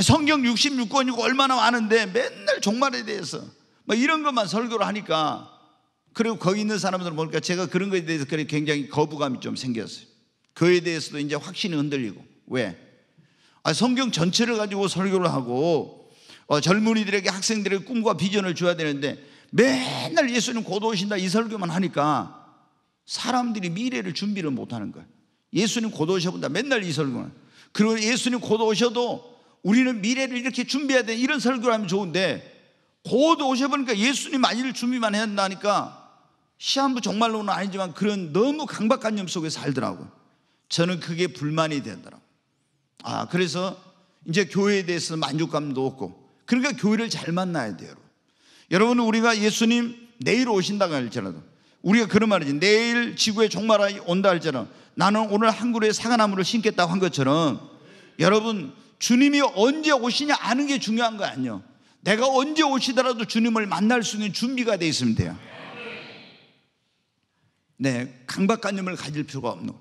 성경 66권이고 얼마나 많은데 맨날 종말에 대해서 막 뭐 이런 것만 설교를 하니까 그리고 거기 있는 사람들을 보니까 제가 그런 것에 대해서 굉장히 거부감이 좀 생겼어요. 그에 대해서도 이제 확신이 흔들리고 왜? 아, 성경 전체를 가지고 설교를 하고 어, 젊은이들에게 학생들의 꿈과 비전을 줘야 되는데 맨날 예수님 곧 오신다 이 설교만 하니까 사람들이 미래를 준비를 못하는 거예요. 예수님 곧 오셔본다 맨날 이 설교는. 그리고 예수님 곧 오셔도 우리는 미래를 이렇게 준비해야 돼. 이런 설교를 하면 좋은데 곧 오셔보니까 예수님 만일 준비만 해야 한다니까 시한부 정말로는 아니지만 그런 너무 강박관념 속에 살더라고요. 저는 그게 불만이 되더라고요. 아, 그래서 이제 교회에 대해서 만족감도 없고 그러니까 교회를 잘 만나야 돼요. 여러분, 우리가 예수님 내일 오신다고 할지라도 우리가 그런 말이지. 내일 지구에 종말이 온다 할지라도 나는 오늘 한 그루의 사과나무를 심겠다고 한 것처럼 여러분 주님이 언제 오시냐 아는 게 중요한 거 아니에요. 내가 언제 오시더라도 주님을 만날 수 있는 준비가 돼 있으면 돼요. 네, 강박관념을 가질 필요가 없는 거.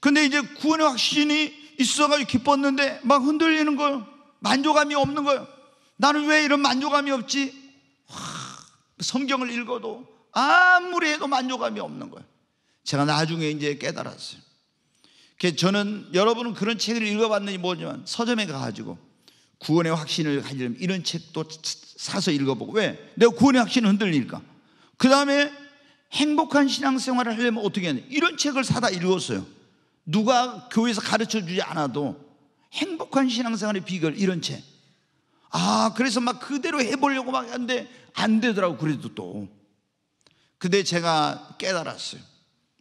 근데 이제 구원의 확신이 있어가지고 기뻤는데 막 흔들리는 거 만족감이 없는 거 나는 왜 이런 만족감이 없지? 성경을 읽어도 아무리 해도 만족감이 없는 거예요. 제가 나중에 이제 깨달았어요. 그 저는 여러분은 그런 책을 읽어봤는지 모르지만 서점에 가가지고 구원의 확신을 가지려면 이런 책도 사서 읽어보고 왜? 내가 구원의 확신을 흔들리니까 그 다음에 행복한 신앙생활을 하려면 어떻게 해야 돼? 이런 책을 사다 읽었어요 누가 교회에서 가르쳐주지 않아도 행복한 신앙생활의 비결 이런 책 아, 그래서 막 그대로 해보려고 막했는데안 되더라고, 그래도 또. 근데 제가 깨달았어요.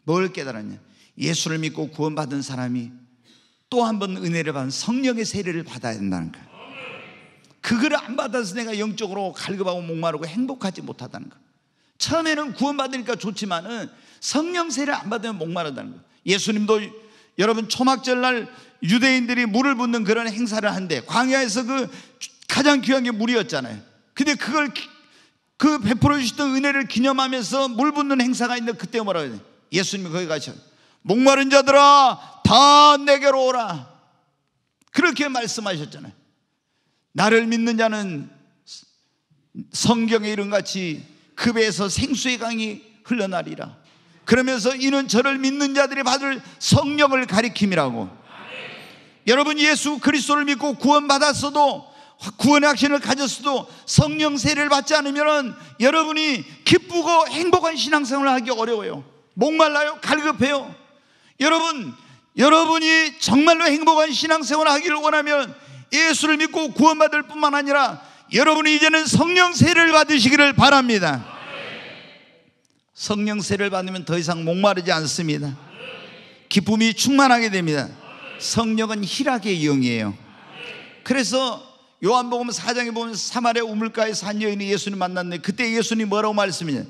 뭘 깨달았냐. 예수를 믿고 구원받은 사람이 또 한 번 은혜를 받은 성령의 세례를 받아야 된다는 거야. 그걸 안 받아서 내가 영적으로 갈급하고 목마르고 행복하지 못하다는 거. 처음에는 구원받으니까 좋지만은 성령 세례를 안 받으면 목마르다는 거. 예수님도 여러분 초막절 날 유대인들이 물을 붓는 그런 행사를 한데 광야에서 그 가장 귀한 게 물이었잖아요. 근데 그걸 그 베풀어 주셨던 은혜를 기념하면서 물 붓는 행사가 있는데 그때 뭐라고 해야 예수님이 거기 가셔. 목마른 자들아 다 내게로 오라. 그렇게 말씀하셨잖아요. 나를 믿는 자는 성경의 이름같이 급에서 그 생수의 강이 흘러나리라. 그러면서 이는 저를 믿는 자들이 받을 성령을 가리킴이라고. 여러분 예수 그리스도를 믿고 구원받았어도 구원의 확신을 가졌어도 성령 세례를 받지 않으면 여러분이 기쁘고 행복한 신앙생활을 하기 어려워요. 목말라요? 갈급해요? 여러분, 여러분이 정말로 행복한 신앙생활 하기를 원하면 예수를 믿고 구원받을 뿐만 아니라 여러분이 이제는 성령 세를 받으시기를 바랍니다. 성령 세를 받으면 더 이상 목마르지 않습니다. 기쁨이 충만하게 됩니다. 성령은 희락의 영이에요. 그래서 요한복음 4장에 보면 사마리아 우물가에 산 여인이 예수님 만났는 그때 예수님 뭐라고 말씀이냐?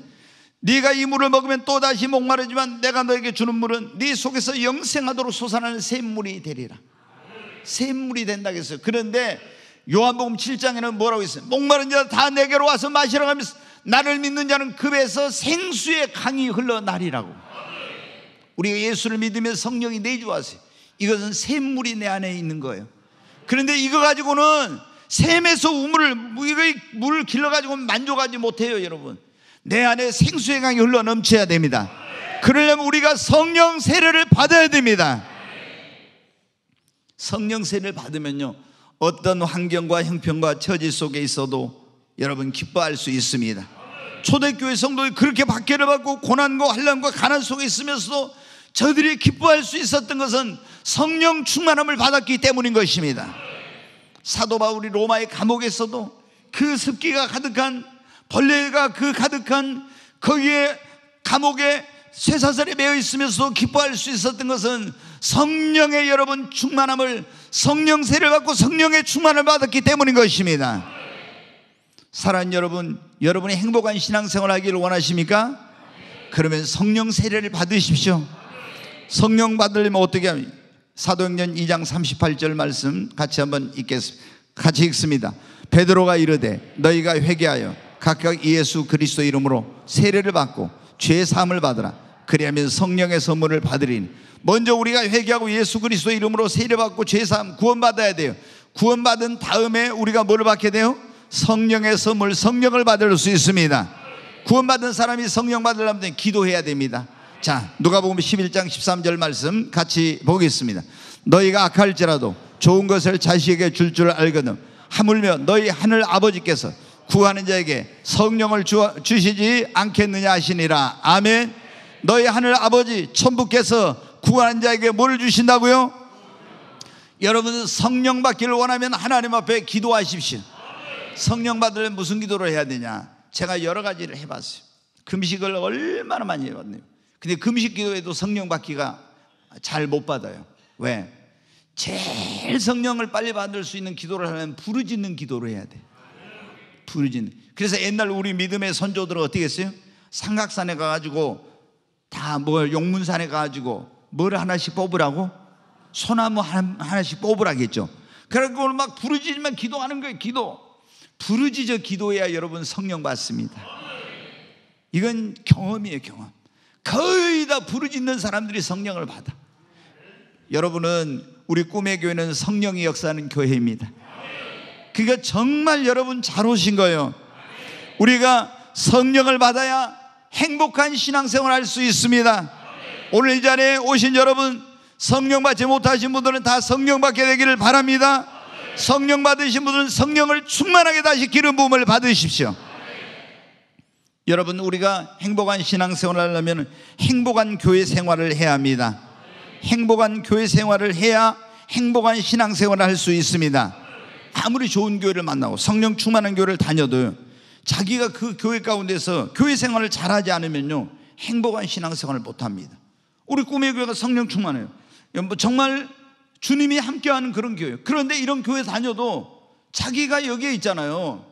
네가 이 물을 먹으면 또다시 목마르지만 내가 너에게 주는 물은 네 속에서 영생하도록 솟아나는 샘물이 되리라. 샘물이 된다 그랬어요. 그런데 요한복음 7장에는 뭐라고 했어요? 목마른 자 다 내게로 와서 마시라 하면서 나를 믿는 자는 급에서 생수의 강이 흘러나리라고. 우리가 예수를 믿으면 성령이 내주하세요. 이것은 샘물이 내 안에 있는 거예요. 그런데 이거 가지고는 샘에서 우물을 물을 길러 가지고 만족하지 못해요, 여러분. 내 안에 생수의 강이 흘러 넘쳐야 됩니다. 그러려면 우리가 성령 세례를 받아야 됩니다. 성령 세례를 받으면요. 어떤 환경과 형편과 처지 속에 있어도 여러분 기뻐할 수 있습니다. 초대교회 성도들이 그렇게 박해를 받고 고난과 환란과 가난 속에 있으면서도 저들이 기뻐할 수 있었던 것은 성령 충만함을 받았기 때문인 것입니다. 사도 바울이 로마의 감옥에서도 그 습기가 가득한 벌레가 그 가득한 거기에 감옥에 쇠사슬에 매여 있으면서 기뻐할 수 있었던 것은 성령의 여러분 충만함을 성령 세를 받고 성령의 충만을 받았기 때문인 것입니다. 사랑 여러분, 여러분이 행복한 신앙생활 하기를 원하십니까? 그러면 성령 세례를 받으십시오. 성령 받으려면 어떻게 합니 사도행전 2장 38절 말씀 같이 한번 읽겠습니다. 같이 읽습니다. 베드로가 이르되 너희가 회개하여 각각 예수 그리스도 이름으로 세례를 받고 죄 사함을 받으라. 그리하면 성령의 선물을 받으리니 먼저 우리가 회개하고 예수 그리스도 이름으로 세례 받고 죄 사함 구원 받아야 돼요. 구원 받은 다음에 우리가 뭘 받게 돼요? 성령의 선물 성령을 받을 수 있습니다. 구원 받은 사람이 성령 받으려면 기도해야 됩니다. 자, 누가복음 11장 13절 말씀 같이 보겠습니다. 너희가 악할지라도 좋은 것을 자식에게 줄 줄 알거든 하물며 너희 하늘 아버지께서 구하는 자에게 성령을 주시지 않겠느냐 하시니라. 아멘. 너희 하늘 아버지 천부께서 구하는 자에게 뭘 주신다고요? 여러분 성령 받기를 원하면 하나님 앞에 기도하십시오. 성령 받으려면 무슨 기도를 해야 되냐? 제가 여러 가지를 해봤어요. 금식을 얼마나 많이 해봤네요. 근데 금식 기도에도 성령 받기가 잘 못 받아요. 왜? 제일 성령을 빨리 받을 수 있는 기도를 하면 부르짖는 기도를 해야 돼. 부르짖는 그래서 옛날 우리 믿음의 선조들은 어떻게 했어요? 삼각산에 가가지고 다뭘 용문산에 가가지고 뭘 하나씩 뽑으라고? 소나무 하나씩 뽑으라겠죠 그래갖막 부르짖으면 기도하는 거예요 기도 부르짖어 기도해야 여러분 성령 받습니다 이건 경험이에요 경험 거의 다 부르짖는 사람들이 성령을 받아 여러분은 우리 꿈의 교회는 성령이 역사하는 교회입니다 그게 정말 여러분 잘 오신 거예요. 우리가 성령을 받아야 행복한 신앙생활 할수 있습니다. 오늘 이 자리에 오신 여러분 성령 받지 못하신 분들은 다 성령 받게 되기를 바랍니다. 성령 받으신 분들은 성령을 충만하게 다시 기름 부음을 받으십시오. 여러분 우리가 행복한 신앙생활 하려면 행복한 교회 생활을 해야 합니다. 행복한 교회 생활을 해야 행복한 신앙생활을 할 수 있습니다. 아무리 좋은 교회를 만나고 성령 충만한 교회를 다녀도 자기가 그 교회 가운데서 교회 생활을 잘하지 않으면요 행복한 신앙 생활을 못합니다. 우리 꿈의 교회가 성령 충만해요. 뭐 정말 주님이 함께하는 그런 교회. 그런데 이런 교회 다녀도 자기가 여기에 있잖아요.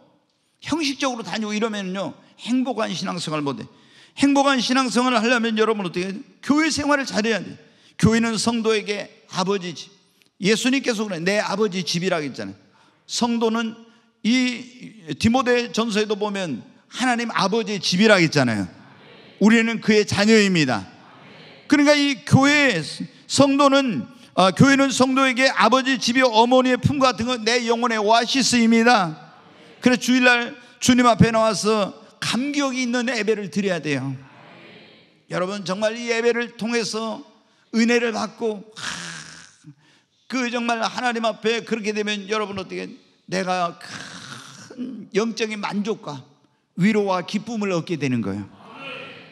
형식적으로 다니고 이러면요 행복한 신앙 생활 못해. 행복한 신앙 생활을 하려면 여러분 어떻게 해야 돼? 교회 생활을 잘해야 돼. 교회는 성도에게 아버지지. 예수님께서 그래 내 아버지 집이라고 했잖아요. 성도는 이 디모데 전서에도 보면 하나님 아버지의 집이라고 했잖아요. 우리는 그의 자녀입니다. 그러니까 이 교회 성도는 어, 교회는 성도에게 아버지 집이 어머니의 품 같은 건 내 영혼의 오아시스입니다. 그래서 주일날 주님 앞에 나와서 감격이 있는 예배를 드려야 돼요. 여러분 정말 이 예배를 통해서 은혜를 받고 그 정말 하나님 앞에 그렇게 되면 여러분 어떻게 내가 큰 영적인 만족과 위로와 기쁨을 얻게 되는 거예요.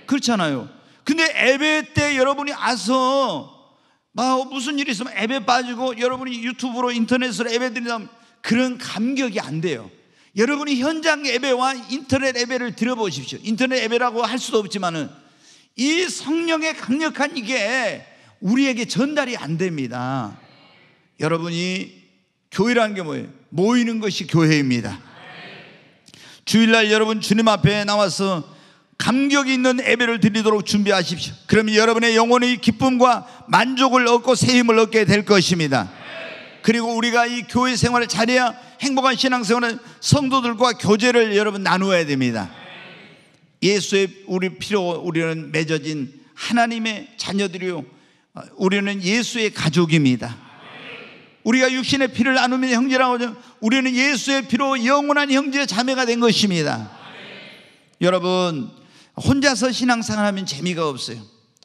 그렇잖아요. 근데 에베 때 여러분이 와서 막 무슨 일이 있으면 에베 빠지고 여러분이 유튜브로 인터넷으로 에베 드리면 그런 감격이 안 돼요. 여러분이 현장 에베와 인터넷 에베를 들어보십시오. 인터넷 에베라고할 수도 없지만은 이 성령의 강력한 이게 우리에게 전달이 안 됩니다. 여러분이 교회라는 게 뭐예요? 모이는 것이 교회입니다. 주일날 여러분 주님 앞에 나와서 감격이 있는 예배를 드리도록 준비하십시오. 그러면 여러분의 영혼의 기쁨과 만족을 얻고 새 힘을 얻게 될 것입니다. 그리고 우리가 이 교회 생활을 잘해야 행복한 신앙생활은 성도들과 교제를 여러분 나누어야 됩니다. 예수의 우리 필요 우리는 맺어진 하나님의 자녀들이요. 우리는 예수의 가족입니다. 우리가 육신의 피를 나누면 형제라고 하죠. 우리는 예수의 피로 영원한 형제 자매가 된 것입니다. 여러분 혼자서 신앙생활 하면 재미가 없어요.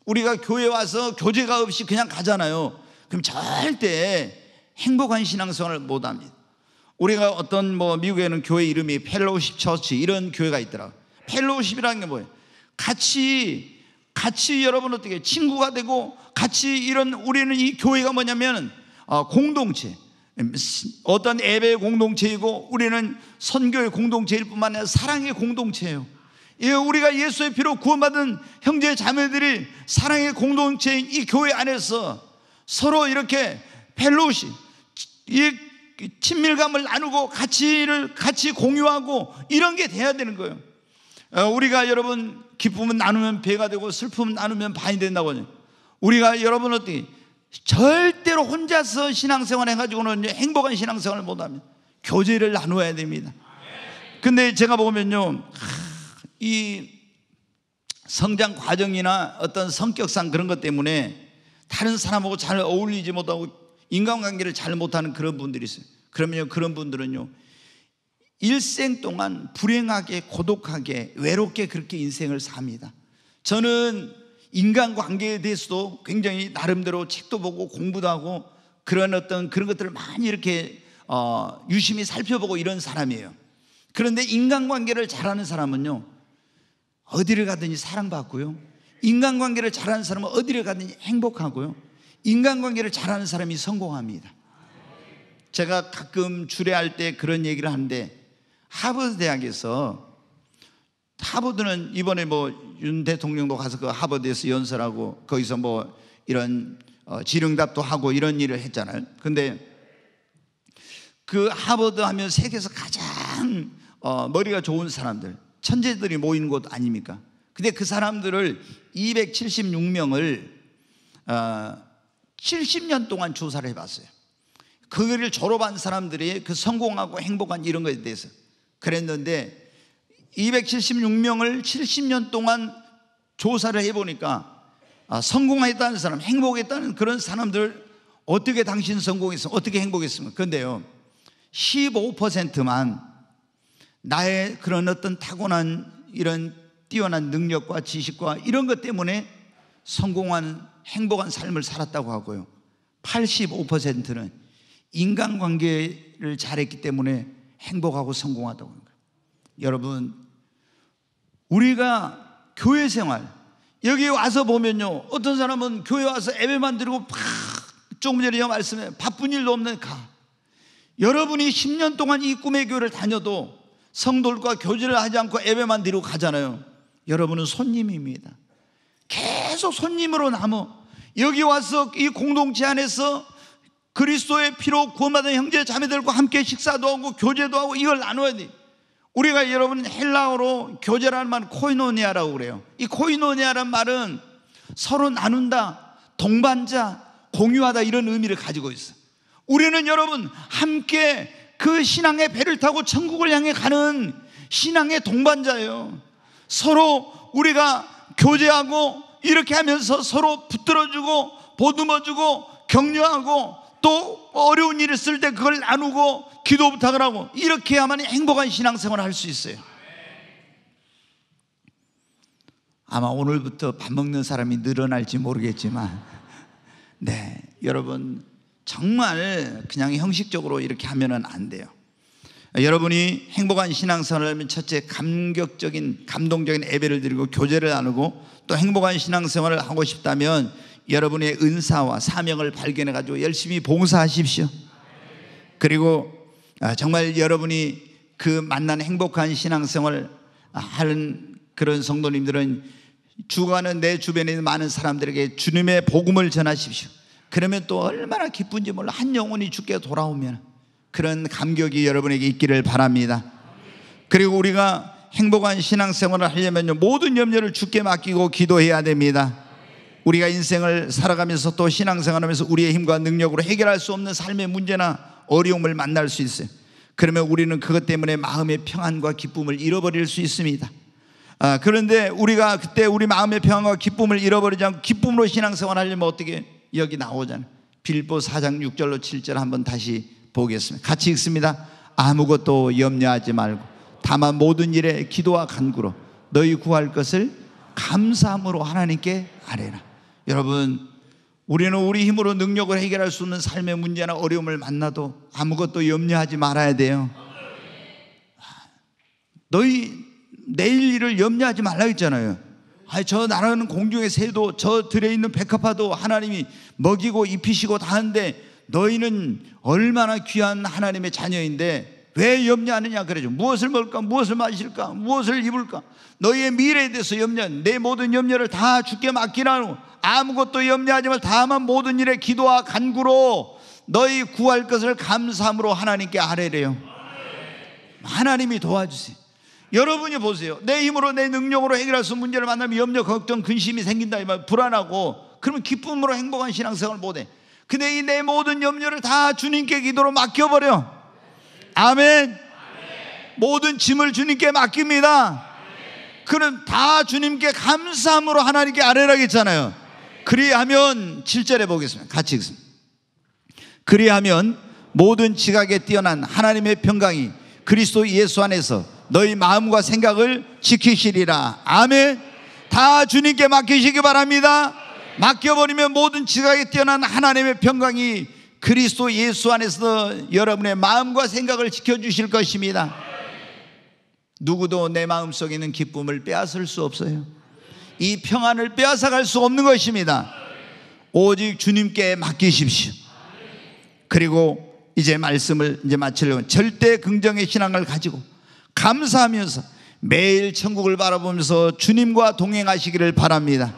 우리가 교회 와서 교제가 없이 그냥 가잖아요. 그럼 절대 행복한 신앙생활을 못 합니다. 우리가 어떤 뭐 미국에는 교회 이름이 펠로우십 처치 이런 교회가 있더라 펠로우십이라는 게 뭐예요? 같이 같이 여러분 어떻게 친구가 되고 같이 이런 우리는 이 교회가 뭐냐면 어, 공동체, 음, 어떤 예배의 공동체이고 우리는 선교의 공동체일 뿐만 아니라 사랑의 공동체예요. 우리가 예수의 피로 구원받은 형제 자매들이 사랑의 공동체인 이 교회 안에서 서로 이렇게 펠로시 이 친밀감을 나누고 가치를 같이 공유하고 이런 게 돼야 되는 거예요. 어, 우리가 여러분 기쁨은 나누면 배가 되고 슬픔은 나누면 반이 된다고 하죠. 우리가 여러분 어떻게 절대로 혼자서 신앙생활 해가지고는 행복한 신앙생활을 못합니다. 교제를 나누어야 됩니다. 근데 제가 보면요, 이 성장 과정이나 어떤 성격상 그런 것 때문에 다른 사람하고 잘 어울리지 못하고 인간관계를 잘 못하는 그런 분들이 있어요. 그러면 그런 분들은요, 일생 동안 불행하게, 고독하게, 외롭게 그렇게 인생을 삽니다. 저는 인간관계에 대해서도 굉장히 나름대로 책도 보고 공부도 하고 그런 어떤 그런 것들을 많이 이렇게 어, 유심히 살펴보고 이런 사람이에요. 그런데 인간관계를 잘하는 사람은요, 어디를 가든지 사랑받고요. 인간관계를 잘하는 사람은 어디를 가든지 행복하고요. 인간관계를 잘하는 사람이 성공합니다. 제가 가끔 주례할 때 그런 얘기를 하는데 하버드 대학에서 하버드는 이번에 뭐 윤 대통령도 가서 그 하버드에서 연설하고 거기서 뭐 이런 어, 지름답도 하고 이런 일을 했잖아요. 근데 그 하버드 하면 세계에서 가장 어, 머리가 좋은 사람들, 천재들이 모이는 곳 아닙니까? 근데 그 사람들을 276명을 어, 70년 동안 조사를 해봤어요. 그를 거 졸업한 사람들이 그 성공하고 행복한 이런 것에 대해서 그랬는데 276명을 70년 동안 조사를 해보니까 아, 성공했다는 사람, 행복했다는 그런 사람들 어떻게 당신 성공했어? 어떻게 행복했습니까? 근데요, 15%만 나의 그런 어떤 타고난 이런 뛰어난 능력과 지식과 이런 것 때문에 성공한 행복한 삶을 살았다고 하고요. 85%는 인간관계를 잘했기 때문에 행복하고 성공하다고 하는 거 여러분 우리가 교회 생활 여기 와서 보면요 어떤 사람은 교회 와서 예배만 드고팍 조금 전에 말씀에 바쁜 일도 없는 가 여러분이 10년 동안 이 꿈의 교회를 다녀도 성도과 교제를 하지 않고 예배만 드리고 가잖아요 여러분은 손님입니다 계속 손님으로 남어 여기 와서 이 공동체 안에서 그리스도의 피로 구원받은 형제 자매들과 함께 식사도 하고 교제도 하고 이걸 나눠야 돼 우리가 여러분 헬라어로 교제라는 말 코이노니아라고 그래요. 이코이노니아라 말은 서로 나눈다, 동반자, 공유하다 이런 의미를 가지고 있어. 우리는 여러분 함께 그 신앙의 배를 타고 천국을 향해 가는 신앙의 동반자예요. 서로 우리가 교제하고 이렇게 하면서 서로 붙들어주고 보듬어주고 격려하고 또 어려운 일 있을 때 그걸 나누고 기도 부탁을 하고 이렇게 해야만 행복한 신앙생활을 할 수 있어요. 아마 오늘부터 밥 먹는 사람이 늘어날지 모르겠지만, 네, 여러분, 정말 그냥 형식적으로 이렇게 하면은 안 돼요. 여러분이 행복한 신앙생활을 첫째 감격적인 감동적인 예배를 드리고 교제를 나누고 또 행복한 신앙생활을 하고 싶다면 여러분의 은사와 사명을 발견해 가지고 열심히 봉사하십시오. 그리고 아, 정말 여러분이 그 만난 행복한 신앙생활 아, 하는 그런 성도님들은 주가는 내 주변에 있는 많은 사람들에게 주님의 복음을 전하십시오. 그러면 또 얼마나 기쁜지 몰라. 한 영혼이 죽게 돌아오면 그런 감격이 여러분에게 있기를 바랍니다. 그리고 우리가 행복한 신앙생활을 하려면 모든 염려를 주께 맡기고 기도해야 됩니다. 우리가 인생을 살아가면서 또 신앙생활하면서 우리의 힘과 능력으로 해결할 수 없는 삶의 문제나 어려움을 만날 수 있어요. 그러면 우리는 그것 때문에 마음의 평안과 기쁨을 잃어버릴 수 있습니다. 아, 그런데 우리가 그때 우리 마음의 평안과 기쁨을 잃어버리지 않고 기쁨으로 신앙생활 하려면 어떻게 여기 나오잖아요. 빌보 4장 6절로 7절 한번 다시 보겠습니다. 같이 읽습니다. 아무것도 염려하지 말고 다만 모든 일에 기도와 간구로 너희 구할 것을 감사함으로 하나님께 아뢰라. 여러분, 우리는 우리 힘으로 능력을 해결할 수 있는 삶의 문제나 어려움을 만나도 아무것도 염려하지 말아야 돼요. 아, 너희 내일 일을 염려하지 말라 했잖아요. 아저 날아는 공중의 새도 저 들에 있는 백합화도 하나님이 먹이고 입히시고 다 하는데 너희는 얼마나 귀한 하나님의 자녀인데 왜 염려하느냐 그러죠. 무엇을 먹을까? 무엇을 마실까? 무엇을 입을까? 너희의 미래에 대해서 염려. 내 모든 염려를 다 주께 맡기라고. 아무것도 염려하지 말. 다만 모든 일에 기도와 간구로 너희 구할 것을 감사함으로 하나님께 아뢰래요. 하나님이 도와주세요. 여러분이 보세요. 내 힘으로 내 능력으로 해결할 수 문제를 만나면 염려, 걱정, 근심이 생긴다 불안하고 그러면 기쁨으로 행복한 신앙생활 못해. 근데 이 내 모든 염려를 다 주님께 기도로 맡겨버려. 아멘. 모든 짐을 주님께 맡깁니다. 그는 다 주님께 감사함으로 하나님께 아뢰라 했잖아요. 그리하면 7절에 보겠습니다. 같이 읽습니다. 그리하면 모든 지각에 뛰어난 하나님의 평강이 그리스도 예수 안에서 너희 마음과 생각을 지키시리라. 아멘. 다 주님께 맡기시기 바랍니다. 맡겨버리면 모든 지각에 뛰어난 하나님의 평강이 그리스도 예수 안에서 여러분의 마음과 생각을 지켜주실 것입니다. 누구도 내 마음속에 있는 기쁨을 빼앗을 수 없어요. 이 평안을 빼앗아갈 수 없는 것입니다. 오직 주님께 맡기십시오. 그리고 이제 말씀을 이제 마치려고 절대 긍정의 신앙을 가지고 감사하면서 매일 천국을 바라보면서 주님과 동행하시기를 바랍니다.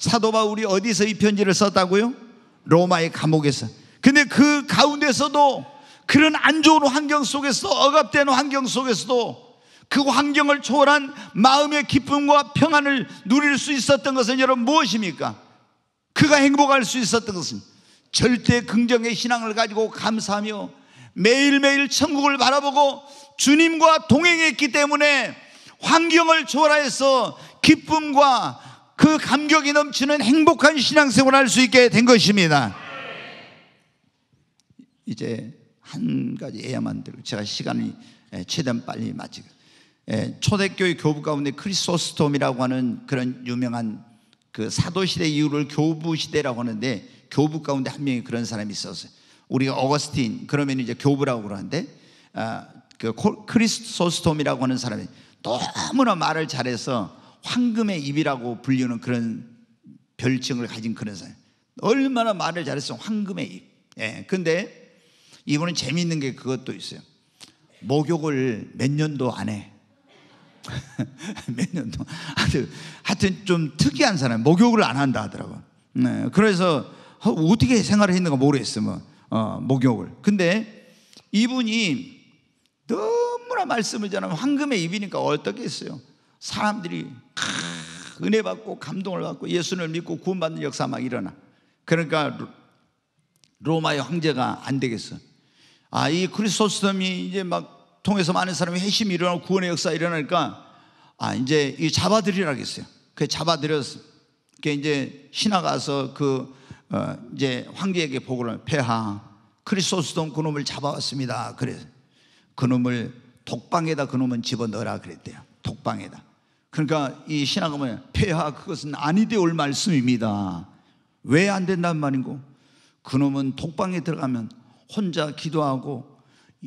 사도 바울이 어디서 이 편지를 썼다고요? 로마의 감옥에서. 근데 그 가운데서도 그런 안 좋은 환경 속에서 억압된 환경 속에서도 그 환경을 초월한 마음의 기쁨과 평안을 누릴 수 있었던 것은 여러분 무엇입니까? 그가 행복할 수 있었던 것은 절대 긍정의 신앙을 가지고 감사하며 매일매일 천국을 바라보고 주님과 동행했기 때문에 환경을 초월해서 기쁨과 그 감격이 넘치는 행복한 신앙생활을 할 수 있게 된 것입니다. 이제 한 가지 애야만 들고 제가 시간이 예, 최대한 빨리 마치 예, 초대교회 교부 가운데 크리소스톰이라고 하는 그런 유명한 그 사도시대 이후를 교부시대라고 하는데 교부 가운데 한 명이 그런 사람이 있었어요. 우리가 어거스틴 그러면 이제 교부라고 그러는데 아, 그크리스스톰이라고 하는 사람이 너무나 말을 잘해서 황금의 입이라고 불리는 그런 별칭을 가진 그런 사람. 얼마나 말을 잘했어. 황금의 입. 예. 근데 이분은 재미있는 게 그것도 있어요. 목욕을 몇 년도 안 해. 몇 년도. 하여튼, 하여튼 좀 특이한 사람. 목욕을 안 한다 하더라고. 네. 그래서 어, 어떻게 생활을 했는가 모르겠어. 뭐. 어, 목욕을. 근데 이분이 너무나 말씀을 전하면 황금의 입이니까 어떻겠어요? 사람들이 은혜 받고 감동을 받고 예수를 믿고 구원받는 역사 막 일어나. 그러니까 로마의 황제가 안 되겠어. 아, 이 크리스토스덤이 이제 막 통해서 많은 사람이 회심이 일어나고 구원의 역사 일어나니까 아, 이제 이 잡아들이라고 했어요. 그 잡아들여서 그 이제 신하가서 그 어, 이제 황제에게 보고를 폐하 크리스토스돔 그놈을 잡아왔습니다. 그래서 그놈을 독방에다 그놈은 집어넣어라 그랬대요. 독방에다. 그러니까 이 신앙은 뭐예 폐하 그것은 아니되 올 말씀입니다. 왜 안 된단 말인고? 그놈은 독방에 들어가면 혼자 기도하고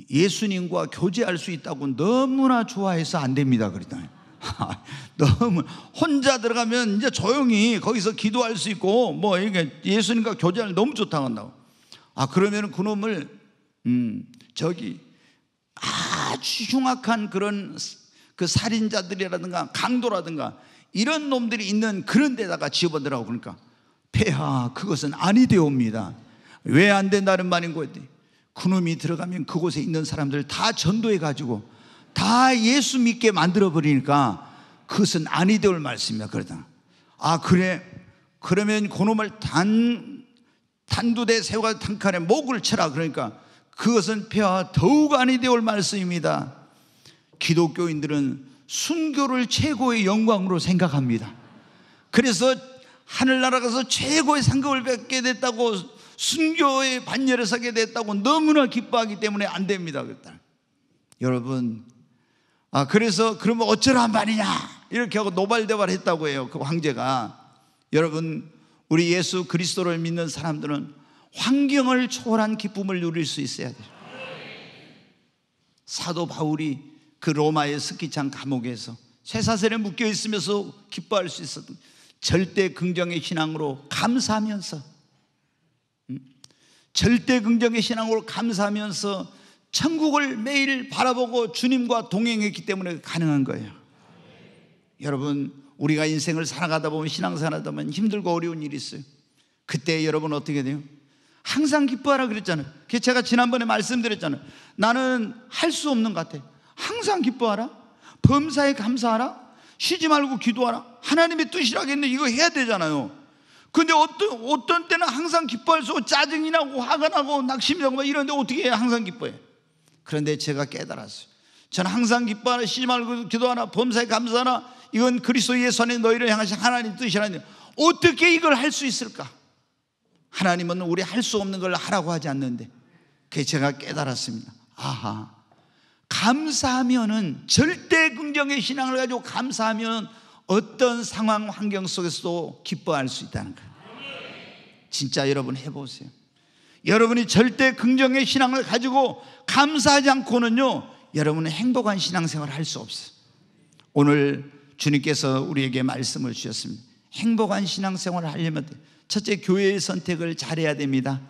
예수님과 교제할 수 있다고 너무나 좋아해서 안 됩니다. 그랬다. 너무 혼자 들어가면 이제 조용히 거기서 기도할 수 있고 뭐 이게 예수님과 교제하 너무 좋다고 한다고. 아 그러면 그놈을 음 저기 아주 흉악한 그런 그 살인자들이라든가 강도라든가 이런 놈들이 있는 그런 데다가 집어넣으라고 그러니까 폐하 그것은 아니 되옵니다. 왜 안 된다는 말인 거지? 그놈이 들어가면 그곳에 있는 사람들 다 전도해 가지고 다 예수 믿게 만들어 버리니까 그것은 아니 되올 말씀이야 그러다. 아 그래 그러면 그놈을 단 단두대 세워가 탄칸에 목을 쳐라 그러니까 그것은 폐하 더욱 아니 되올 말씀입니다. 기독교인들은 순교를 최고의 영광으로 생각합니다. 그래서 하늘나라 가서 최고의 상급을 받게 됐다고 순교의 반열에 서게 됐다고 너무나 기뻐하기 때문에 안 됩니다. 그랬다. 여러분, 아, 그래서 그러면 어쩌란 말이냐? 이렇게 하고 노발대발 했다고 해요. 그 황제가. 여러분, 우리 예수 그리스도를 믿는 사람들은 환경을 초월한 기쁨을 누릴 수 있어야 돼요. 사도 바울이 그 로마의 스키장 감옥에서 쇠사슬에 묶여 있으면서 기뻐할 수 있었던 절대 긍정의 신앙으로 감사하면서 음, 절대 긍정의 신앙으로 감사하면서 천국을 매일 바라보고 주님과 동행했기 때문에 가능한 거예요. 여러분 우리가 인생을 살아가다 보면 신앙살아다 보면 힘들고 어려운 일이 있어요. 그때 여러분 어떻게 돼요? 항상 기뻐하라 그랬잖아요. 그 제가 지난번에 말씀드렸잖아요. 나는 할 수 없는 것 같아. 항상 기뻐하라. 범사에 감사하라. 쉬지 말고 기도하라. 하나님의 뜻이라겠네. 이거 해야 되잖아요. 근데 어떤, 어떤 때는 항상 기뻐할 수 없고 짜증이 나고 화가 나고 낙심이 나고 이런데 어떻게 해요? 항상 기뻐해. 그런데 제가 깨달았어요. 저는 항상 기뻐하라. 쉬지 말고 기도하라. 범사에 감사하라. 이건 그리스도의 선에 너희를 향하신 하나님 뜻이라니. 어떻게 이걸 할 수 있을까? 하나님은 우리 할 수 없는 걸 하라고 하지 않는데. 그게 제가 깨달았습니다. 아하. 감사하면은 절대 긍정의 신앙을 가지고 감사하면 어떤 상황 환경 속에서도 기뻐할 수 있다는 거예요. 진짜 여러분 해보세요. 여러분이 절대 긍정의 신앙을 가지고 감사하지 않고는요, 여러분은 행복한 신앙생활을 할 수 없어요. 오늘 주님께서 우리에게 말씀을 주셨습니다. 행복한 신앙생활을 하려면 첫째 교회의 선택을 잘해야 됩니다.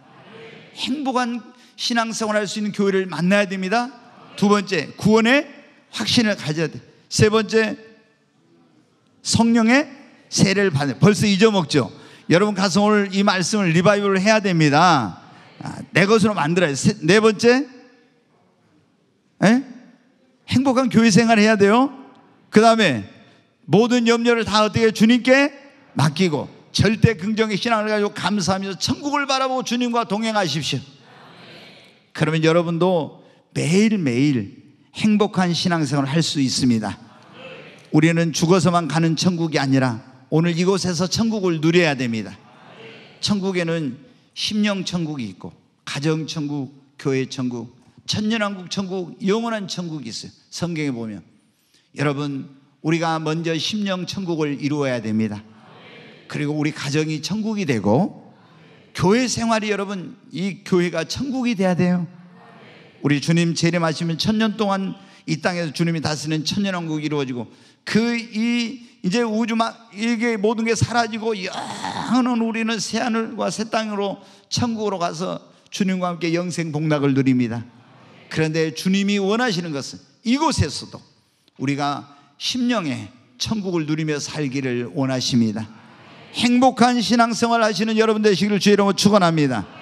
행복한 신앙생활 을할 수 있는 교회를 만나야 됩니다. 두 번째, 구원의 확신을 가져야 돼. 세 번째, 성령의 세례를 받는. 벌써 잊어먹죠. 여러분 가서 오늘 이 말씀을 리바이벌을 해야 됩니다. 아, 내 것으로 만들어야 세, 네 번째, 에? 행복한 교회 생활 해야 돼요. 그 다음에 모든 염려를 다 어떻게 주님께 맡기고 절대 긍정의 신앙을 가지고 감사하면서 천국을 바라보고 주님과 동행하십시오. 그러면 여러분도 매일매일 행복한 신앙생활을 할 수 있습니다. 우리는 죽어서만 가는 천국이 아니라 오늘 이곳에서 천국을 누려야 됩니다. 천국에는 심령 천국이 있고 가정 천국, 교회 천국, 천년왕국 천국, 영원한 천국이 있어요. 성경에 보면 여러분 우리가 먼저 심령 천국을 이루어야 됩니다. 그리고 우리 가정이 천국이 되고 교회 생활이 여러분 이 교회가 천국이 돼야 돼요. 우리 주님 재림하시면 천년 동안 이 땅에서 주님이 다스리는 천년왕국이 이루어지고 그 이 이제 우주막 이게 모든 게 사라지고 영원한 우리는 새 하늘과 새 땅으로 천국으로 가서 주님과 함께 영생 복락을 누립니다. 그런데 주님이 원하시는 것은 이곳에서도 우리가 심령에 천국을 누리며 살기를 원하십니다. 행복한 신앙생활 하시는 여러분 되시기를 주의로 축원합니다.